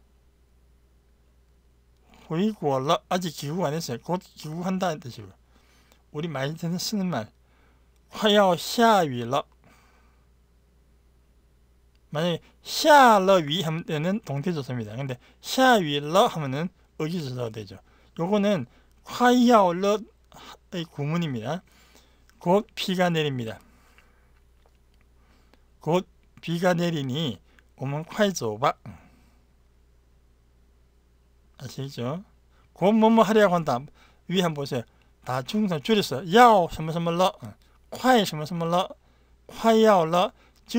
보이고 올라 아직 기국 안 했어요. 곧 기국한다는 뜻이고 우리 마인드는 쓰는 말 화요 샤위러 만약에 샤러위 하면 때는 동태조사입니다. 근데 샤위러 하면은 의기조사가 되죠. 요거는 화이야올러의 구문입니다. 곧 비가 내립니다. 곧 비가 내리니 오면 콰이조바 아시죠? 곧뭐뭐 하려고 한다. 위에 한번 보세요. 다 중성 줄였어요. 什么什么了콰什么什么了 콰이야올라 지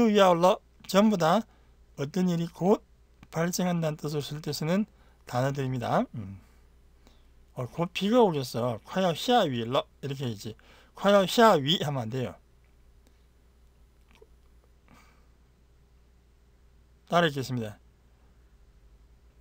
전부 다 어떤 일이 곧 발생한다는 뜻을 쓸때 쓰는 단어들입니다. 음. 어, 곧 비가 오겠어. 콰야 샤위러 이렇게 해야지. 콰야 샤위 하면 안 돼요. 따라 읽겠습니다.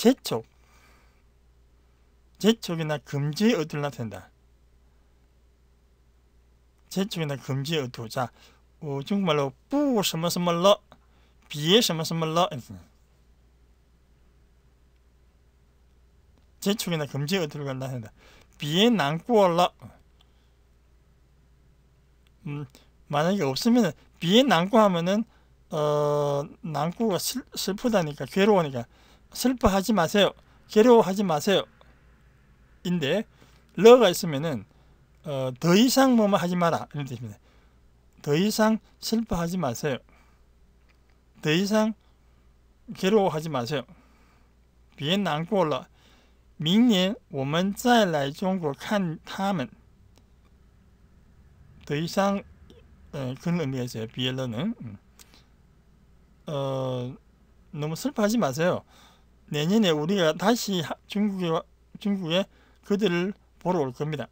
재촉, 재촉이나 금지의어를나타낸다 재촉이나 금지의 어두. 자, 어, 중국말로 뿌什么 什么了, 비에 什么什么了 재촉이나 금지의어를나타낸다 비에 난꾸얼러. 음, 만약에 없으면 비에 난꾸하면은 어 난꾸가 슬, 슬프다니까 괴로우니까 슬퍼하지 마세요. 괴로워하지 마세요. 인데 러가 있으면은 어, 더 이상 뭐뭐 하지 마라 이런 뜻입니다. 더 이상 슬퍼하지 마세요. 더 이상 괴로워하지 마세요. 别难过了明年我们再来中国看他们더 이상 어, 그런 의미가 어요 비엘러는 음. 어, 너무 슬퍼하지 마세요. 내년에 우리가 다시 중국에, 중국에 그들을 보러 올 겁니다.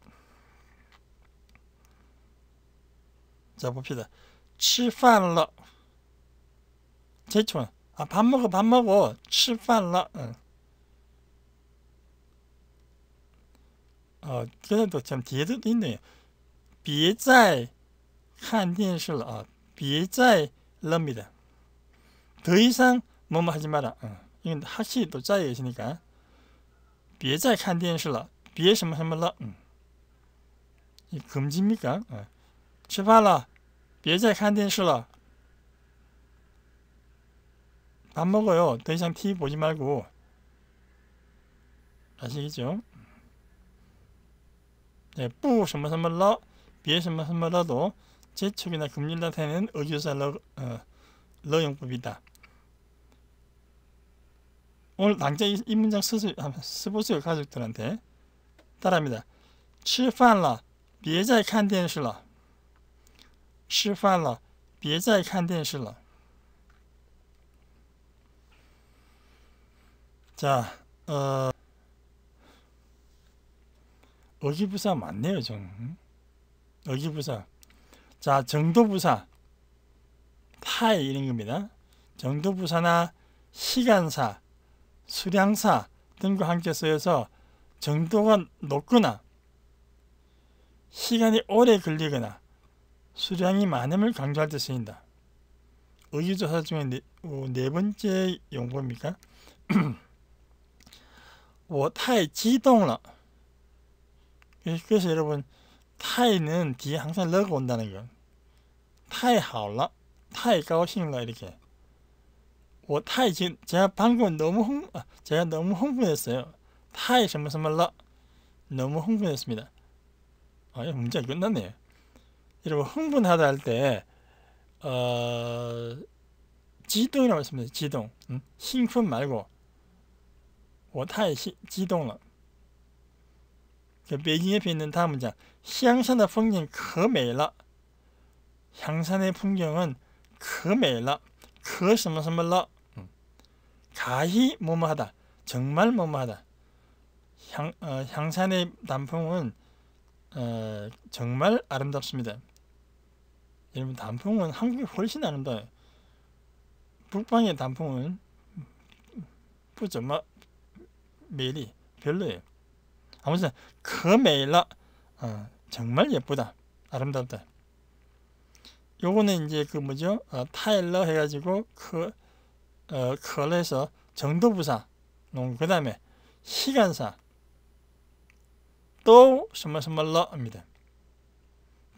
자 봅시다. 吃饭了. 제촌. 아, 밥 먹어, 밥 먹어. 吃饭了. 어, 그래도 참 뒤에도 있네요. 别再看电视了. 아, 别再럽니다. 더 이상 뭐뭐 하지 마라. 응. 因为哈西都在也是那个，别再看电视了，别什么什么了，嗯，你금지입니 까？ 嗯，吃饭了，别再看电视了。밥 먹어요. 더 이상 TV 보지 말고. 아시겠죠? 네, 뿌, 什么什么了,비 什么什么了도 재촉이나 금릴 나타는 의교사 러, 어, 러용법이다. 오늘 당장 이, 이 문장 쓰시, 쓰보세요 가족들한테 따라합니다 吃饭了别再看电视了吃饭了别再看电视了 자, 어, 어기부사 맞네요, 정. 어기부사. 자, 정도부사. 타이 이런 겁니다. 정도부사나 시간사. 수량사 등과 함께 쓰여서 정도가 높거나 시간이 오래 걸리거나 수량이 많음을 강조할 때 쓰인다. 의기조사 중에 네, 어, 네 번째 용법입니까? 我太激动了 (clears throat) 그래서 여러분 타는 뒤에 항상 넣어 온다는 건 타이 하올라 타이 이렇게 我太激，제가 뭐, 방금 너무 흥, 아, 제가 너무 흥분했어요. 太什么什么了, 너무 흥분했습니다. 아, 이문제 끝났네요. 여러분 흥분하다 할 때, 어, 지동이라고 말씀드려 지동, 음? 흥분 말고, 我太激激动了。그 뭐, 베이징 옆에 있는 다음 문장, 향산의 풍경 可美了. 그 향산의 풍경은 可美了，可什么什么了。 그 가히 뭐뭐하다 정말 뭐뭐하다 향, 어, 향산의 단풍은 어, 정말 아름답습니다. 여러분 단풍은 한국이 훨씬 아름다워요. 북방의 단풍은 부저마 뭐 일이 별로예요. 아무튼 그 매일라 어, 정말 예쁘다 아름답다. 요거는 이제 그 뭐죠 어, 타일러 해가지고 그 어, 컬에서 정도부사, 그 다음에 시간사, 또 스멀스멀러입니다.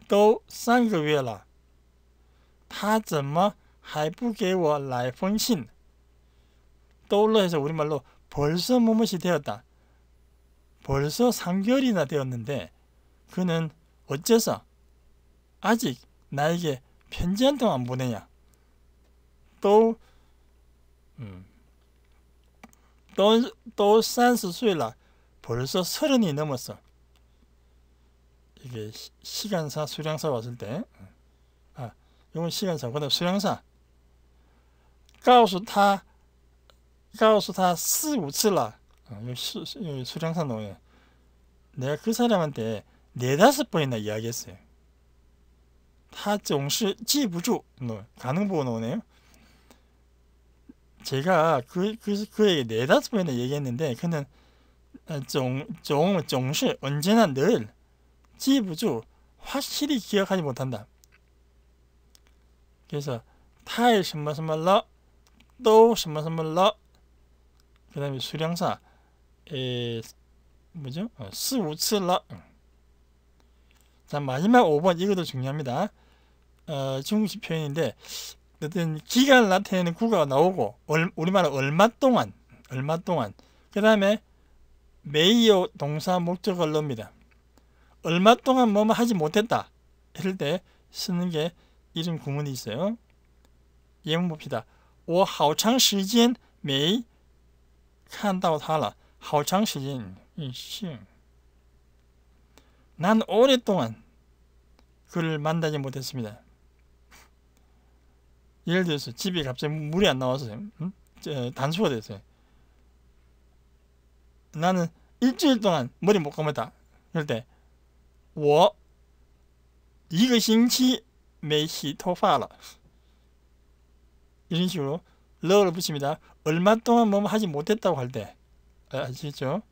또 쌍그위라. 他怎么还不给我来封信? 떠올러해서 우리말로 벌써 무엇이 되었다. 벌써 3개월이나 되었는데 그는 어째서 아직 나에게 편지 한 통 안 보내냐? 또 음. 또, 또 30岁 라. 벌써 서른이 넘었어. 이게 시, 간사 수량사 봤을 때. 아, 이건 시간사, 그 다음 수량사. 告诉他,告诉他四五次了. 아, 어, 이 수, 이 수량사 노예. 내가 그 사람한테 네다섯 번이나 이야기했어요. 他总是记不住. 가능보고 나오네요. 제가 그, 그, 그에게 네다섯 번이나 얘기했는데 그는 종, 종, 종시 언제나 늘 지부주 확실히 기억하지 못한다. 그래서 타일 신마선말라 또 신마선말라 그 다음에 수량사 에, 뭐죠? 스우츠라 어, 자 마지막 5번 이것도 중요합니다. 어, 중국식 표현인데 어떤 기간을 나타내는 구어가 나오고 우리말로 얼마 동안 얼마 동안 그 다음에 메이어 동사 목적을 넣습니다. 얼마 동안 뭐뭐 하지 못했다 이럴 때 쓰는 게 이런 구문이 있어요. 예문 봅시다. 我好长时间메看到他了好长时间난 오랫동안 그를 만나지 못했습니다. 예를 들어서 집에 갑자기 물이 안 나와서 음? 단수가 됐어요. 나는 일주일 동안 머리 못 감았다. 그럴 때, 我一个星期没洗头发了. 이런 식으로 러를 붙입니다. 얼마 동안 뭐 하지 못했다고 할 때, 아, 아시죠?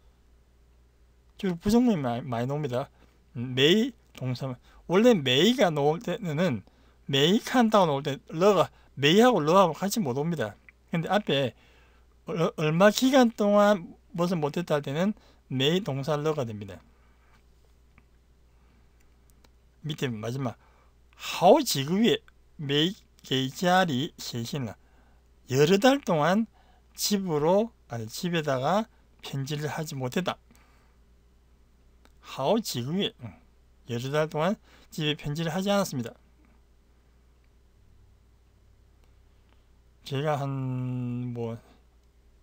주로 부정문이 많이, 많이 나옵니다. 메이 음, 동사 원래 메이가 나올 때는 메이칸다고 나올 때 러가 메이하고 러하고 같이 못 옵니다. 근데 앞에 얼마 기간 동안 무엇을 못했다 할 때는 메이 동사 러가 됩니다. 밑에 마지막 하오 지구에 메이 게이자리 시신라 여러 달 동안 집으로 아니 집에다가 편지를 하지 못했다. 하오 지구에 여러 달 동안 집에 편지를 하지 않았습니다. 제가 한뭐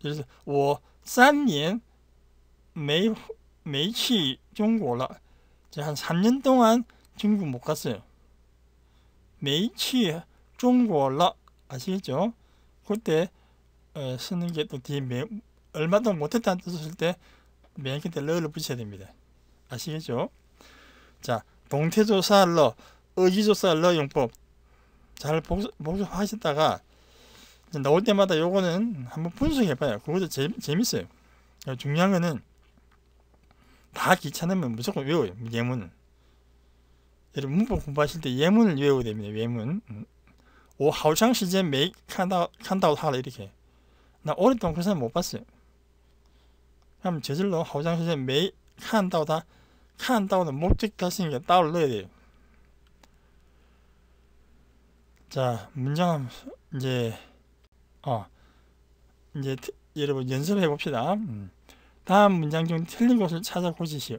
예를 들어 我三年没没去 중국了 제한 3년 동안 중국 못 갔어요. 메이치 중국라 아시겠죠? 그때 어, 쓰는 게또 뒤에 매, 얼마도 못했다는 뜻을 쓸때 맨 끝에 러를 붙여야 됩니다. 아시겠죠? 자, 동태조사 러, 의지조사러 용법 잘 복습, 복습하셨다가 나올 때마다 요거는 한번 분석해봐요. 그것도 재, 재밌어요. 중요한 거는 다 귀찮으면 무조건 외워요. 예문은. 여러분 문법 공부하실 때 예문을 외워야 됩니다. 예문. 음. 오 하우창 시즌 메이 칸다 다우 하라 이렇게. 나 오랫동안 그 사람 못 봤어요. 그럼 저절로 하우창 시즌 메이 칸다우 다 칸다우는 목적 가성니까 따로 넣어야 돼요. 자 문장 이제 어, 이제 여러분 연습해 봅시다. 음. 다음 문장 중 틀린 것을 찾아 고치시오.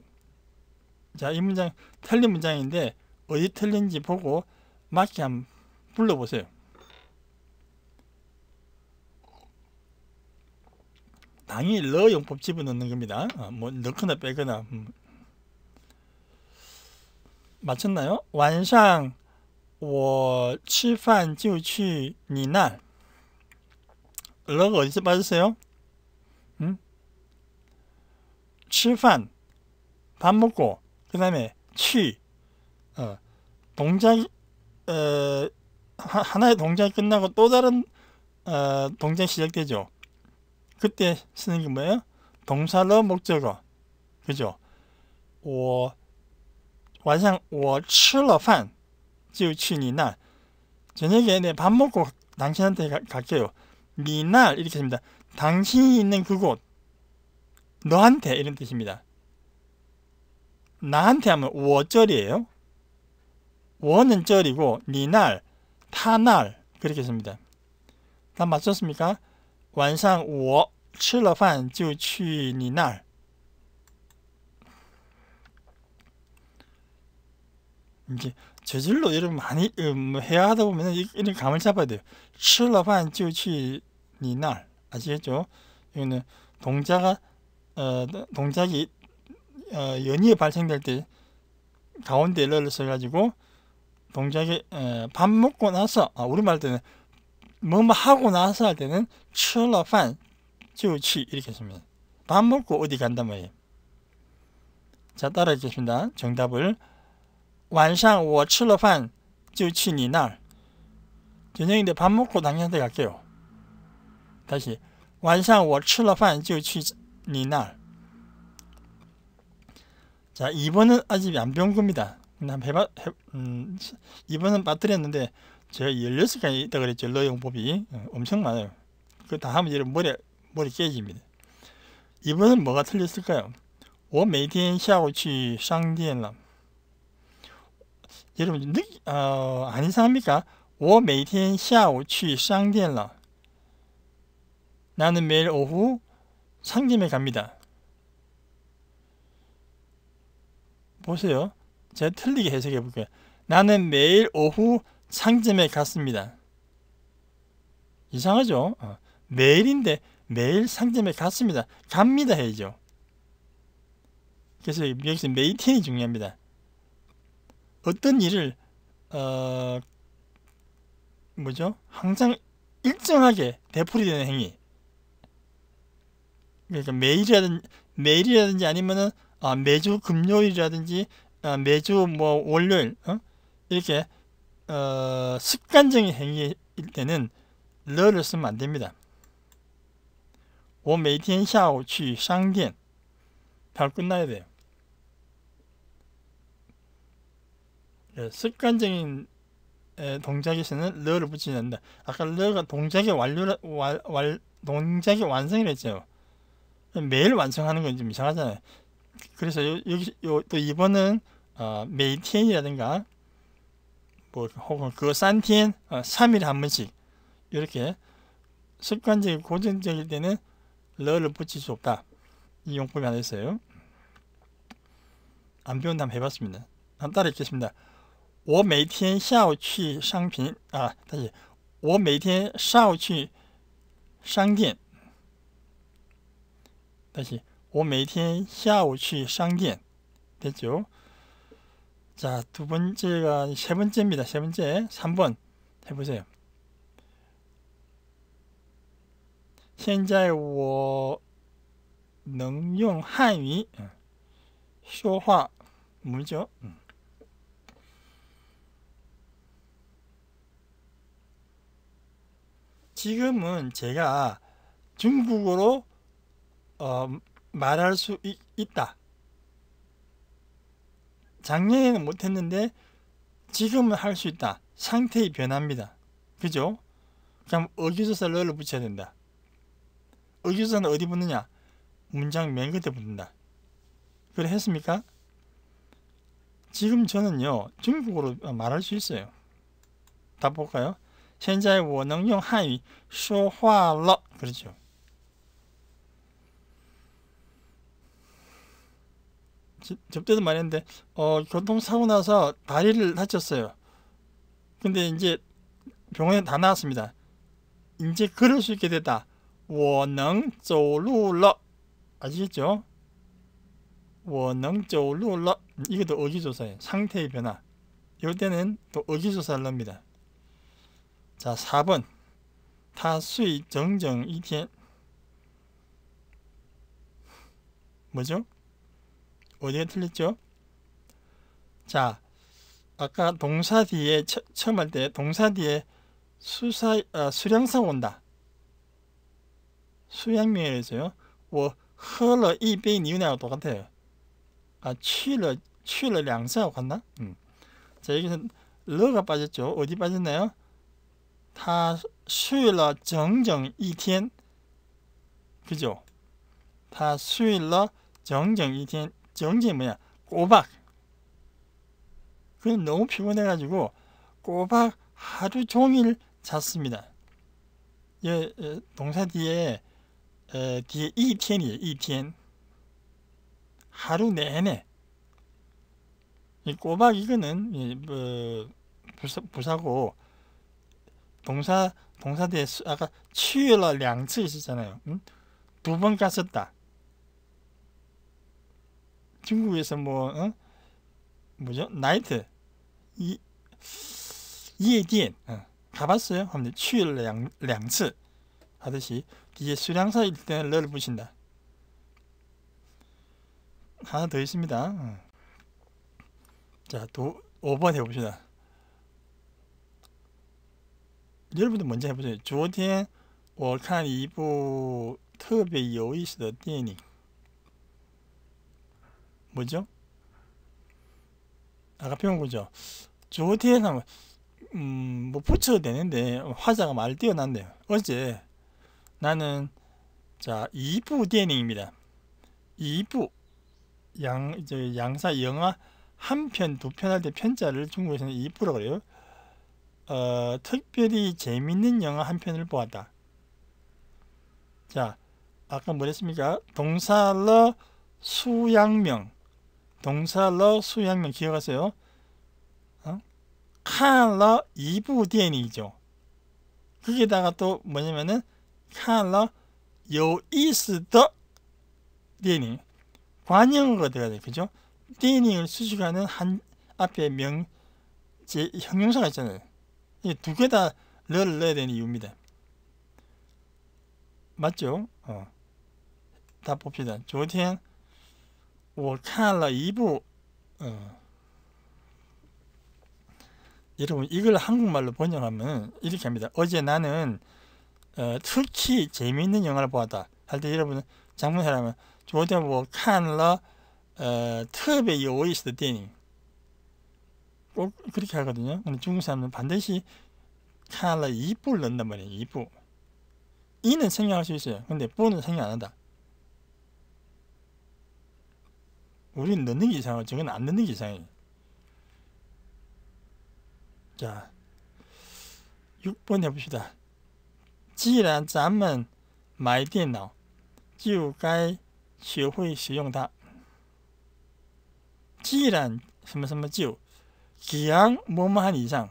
자, 이 문장 틀린 문장인데 어디 틀린지 보고 맞게 한번 불러보세요. 당일 러 용법 집어넣는 겁니다. 어, 뭐 넣거나 빼거나 음. 맞췄나요? 완상 我吃饭就去你那 러그 어디서 빠졌어요? 응? 吃饭,밥 먹고, 그 다음에 去, 어, 동작, 어, 하나의 동작이 끝나고 또 다른 어, 동작 시작되죠. 그때 쓰는 게 뭐예요? 동사로 목적어. 그죠? 我晚上我吃了饭就去你那저녁에내밥 먹고 당신한테 가, 갈게요. 미날 이렇게 됩니다. 당신이 있는 그곳 너한테 이런 뜻입니다. 나한테 하면 워절이에요. 워는 절이고 니날, 타날 그렇게 씁니다. 다 맞췄습니까? 완상 我吃了饭就去你날 이제 저질로 이런 많이 음, 뭐 해야 하다 보면 이런 감을 잡아야 돼요. 吃了饭就去 니날 아시겠죠? 여기는 동자가 어, 동작이 어, 연이에 발생될 때 가운데 를 써가지고 동작이 에, 어, 밥 먹고 나서 아, 우리말 때는 뭐뭐 뭐 하고 나서 할 때는 吃了饭就去 이렇게 씁니밥 먹고 어디 간단 말이에요. 자 따라 읽겠습니다. 정답을 晚上我吃了饭就去你那儿저녁인데 밥 먹고 당신한테 갈게요. 다시晚上我吃了饭就去你那儿。자 2번은 아직 안 배운 겁니다. 난 해봐, 해, 음, 2번은 빠뜨렸는데 제가 16가지 있다 그랬죠. 러용법이 어, 엄청 많아요. 그다 하면 여러 머리, 머리 깨집니다. 2번은 뭐가 틀렸을까요? 我每天下午去商店了 여러분, 늦, 어, 안상합니까我每天下午去商店了 나는 매일 오후 상점에 갑니다. 보세요. 제가 틀리게 해석해 볼게요. 나는 매일 오후 상점에 갔습니다. 이상하죠? 어. 매일인데 매일 상점에 갔습니다. 갑니다 해야죠. 그래서 여기서 메이팅이 중요합니다. 어떤 일을 어, 뭐죠? 항상 일정하게 되풀이되는 행위 그러니까 매일이라든지, 매일이라든지 아니면은 아, 매주 금요일이라든지 아, 매주 뭐 월요일 어? 이렇게 어, 습관적인 행위일 때는 를 쓰면 안 됩니다. 我每天下午去商店.바 끝나야 돼요. 예, 습관적인 동작에서는 를 붙이는데 아까 러가 동작의 완료, 와, 동작의 완성이랬죠. 매일 완성하는 건 좀 이상하잖아요. 그래서 여기 또 2번은 어, 메이티엔이라든가 뭐 혹은 그 산티엔 어, 3일에 한 번씩 이렇게 습관적인 고정적일 때는 러를 붙일 수 없다. 이 용법이 하나 있어요. 안 배운 다음 해봤습니다. 한번 따라 읽겠습니다. 我每天下午去商品啊，다시我每天下午去商店。 다시 我每天下午去商店 됐죠? 자, 두 번째가 세 번째입니다. 세 번째 3번 해보세요. 现在我能用汉语说话 뭐죠? 지금은 제가 중국어로 어, 말할 수 있, 있다. 작년에는 못했는데 지금은 할 수 있다. 상태의 변화입니다. 그죠? 그럼 어기조사 를을 붙여야 된다. 어기조사는 어디 붙느냐? 문장 맨 끝에 붙는다. 그래 했습니까? 지금 저는요. 중국어로 말할 수 있어요. 다 볼까요? 현재 我能用汉语说话了. 그렇죠. 접대도 많이 했는데 어, 교통사고 나서 다리를 다쳤어요. 근데 이제 병원에 다 나왔습니다. 이제 걸을 수 있게 됐다. 원능 쪼룰러 아시겠죠? 원능 쪼룰러 이게 또 의기조사예요. 상태의 변화. 이럴 때는 또 의기조사를 합니다. 자, 4번. 타수의 정정 이텐 뭐죠? 어디에 틀렸죠? 자, 아까 동사 뒤에 처, 음할 때 동사 뒤에 수사 아, 수량사 온다. 수양명에서요. 我喝了一杯牛奶 똑같아요. 아, 去了去了两次 갔나? 음. 자, 여기서 러가 빠졌죠. 어디 빠졌나요? 他睡了整整一天. 그죠? 他睡了整整一天. 전지 뭐야 꼬박 그 너무 피곤해가지고 꼬박 하루 종일 잤습니다. 예, 동사 예, 뒤에 에, 뒤에 이텐이에요. E 이텐 e 하루 내내 이 꼬박 이거는 예, 뭐, 부사, 부사고 동사 동사 뒤에 아까 치유라 양치 있었잖아요. 음? 두번 갔었다. 중국에서 뭐 어? 뭐죠? 나이트 이 이에디엔 어. 가봤어요? 하면 去了两两次 하듯이 뒤에 수량사일 단는를붙신다 하나 더 있습니다. 어. 자, 또 5번 해봅시다. 여러분들 먼저 해보세요. 昨天我看一部特别有意思的电影。 뭐죠? 아가평 구조. 저 뒤에 나면 음, 뭐 붙여도 되는데 화자가 말 뛰어났네요. 어제 나는 자 2부 디닝입니다 2부 양 이제 양사 영화 한 편 두편할 때 편자를 중국에서는 2부라고 그래요. 어, 특별히 재밌는 영화 한 편을 보았다. 자 아까 뭐랬습니까? 동사러 수양명 동사 러 수양면 기억하세요. 어? 러 이부 디엔이죠. 거기다가 또 뭐냐면은 칸 러 요이스더 디엔이 관용어가 돼야 돼. 그죠? 디엔을 수식하는 한 앞에 명 제, 형용사가 있잖아요. 이 두개 다 러를 넣어야 되는 이유입니다. 맞죠? 어. 다 봅시다. 조태현 我看라一部嗯여러분 뭐, 어. 이걸 한국말로 번역하면 이렇게 합니다. 어제 나는 어, 특히 재미있는 영화를 보았다. 할 때 여러분 장문사람은 조대 뭐 칸러 어, 특베 요이스트 디꼭 그렇게 하거든요. 근데 중국 사람은 반드시 칸러 이부를 넣는단 말이에요. 이부 이는 생략할 수 있어요. 근데 부는 생략 안 한다. 우리는 넣는 게 이상하고 저건 안 넣는 게 이상해. 자, 6번 해봅시다. 지란 잠은 마이 디노, 지우가이 시회 시용 什么什么就기왕 뭐뭐한 이상.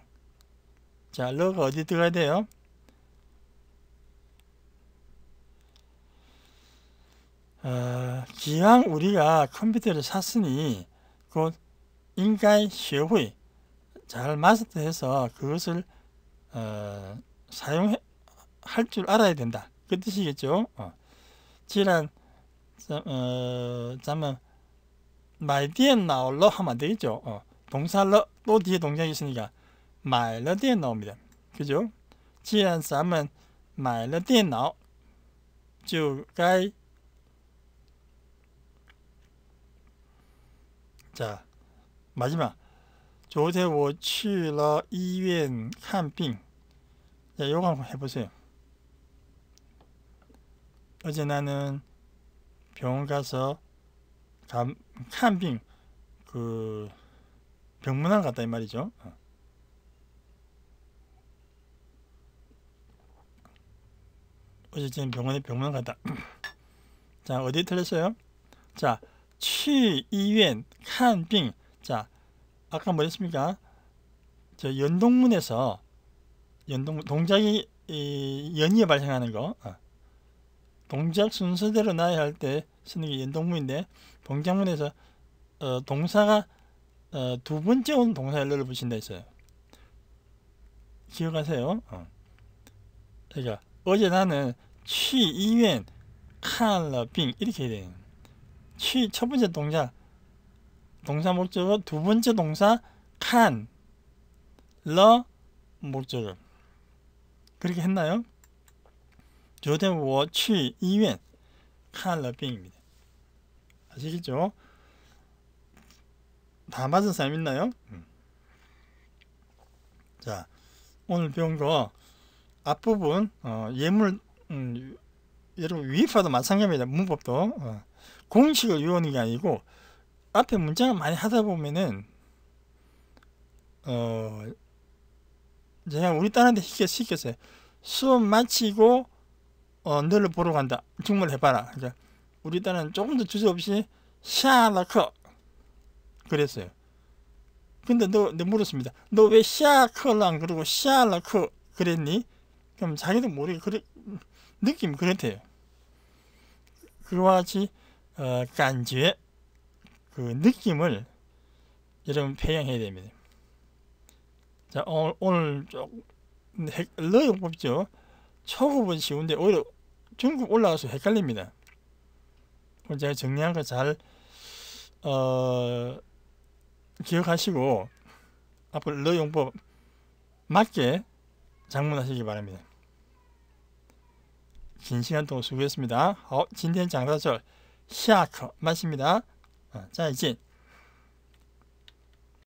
자, 러가 어디 들어가야 돼요? 기왕 어, 우리가 컴퓨터를 샀으니 곧 인간 시의 잘 마스터해서 그것을 어, 사용할 줄 알아야 된다. 그 뜻이겠죠. 어. 지란 어, 잠깐 말디엔 나올러 하면 안 되겠죠. 어. 동사러 또 뒤에 동작이 있으니까 말디엔 나옵니다. 그죠? 지란 잠은 말디엔 나오 就该자 마지막 조세워 去了医院看病 자, 이거 한번 해보세요. 어제 나는 병원 가서 감, 칸빙 그 병문안 갔다 이 말이죠. 어. 어제 지금 병원에 병문안 갔다. (clears throat) 자 어디 틀렸어요? 자去医院 칸빙 자 아까 뭐였습니까저 연동문에서 연동 동작이 연이어 발생하는 거 어. 동작 순서대로 나야 할 때 쓰는 게 연동문인데 동작문에서 어, 동사가 어, 두 번째 온 동사 연료를 붙인다 했어요. 기억하세요. 어. 그러니까 어제 나는 취医院看了病 이렇게 해야 돼요. 취, 첫 번째 동사 동사 목적어 두 번째 동사 칸러 목적어 그렇게 했나요? 저는 我去医院 can 입니다 아시겠죠? 다 맞은 사람 있나요? 음. 자 오늘 배운 거 앞부분 어, 예물 음, 여러분 위파도 마찬가지입니다 문법도 어. 공식을 외우는 게 아니고 앞에 문장을 많이 하다 보면은 어 제가 우리 딸한테 시켰, 어요 수업 마치고 어, 너를 보러 간다. 정말 해봐라. 그러니까 우리 딸은 조금도 주저없이 샤라크 그랬어요. 근데 너, 네, 너 물었습니다. 너 왜 샤크를 안 그러고 샤라크 그랬니? 그럼 자기도 모르게 그래, 느낌 그렇대요. 그와 같이 어, 간지의 그 느낌을 여러분 표현해야 됩니다. 자 오늘, 오늘 조금 러용법죠. 초급은 쉬운데 오히려 중급 올라가서 헷갈립니다. 제가 정리한 거잘 어, 기억하시고 앞으로 러용법 맞게 장문하시기 바랍니다. 긴 시간 동안 수고했습니다. 어, 진짜 장사절 下课맞습니다. 아, 자, 이제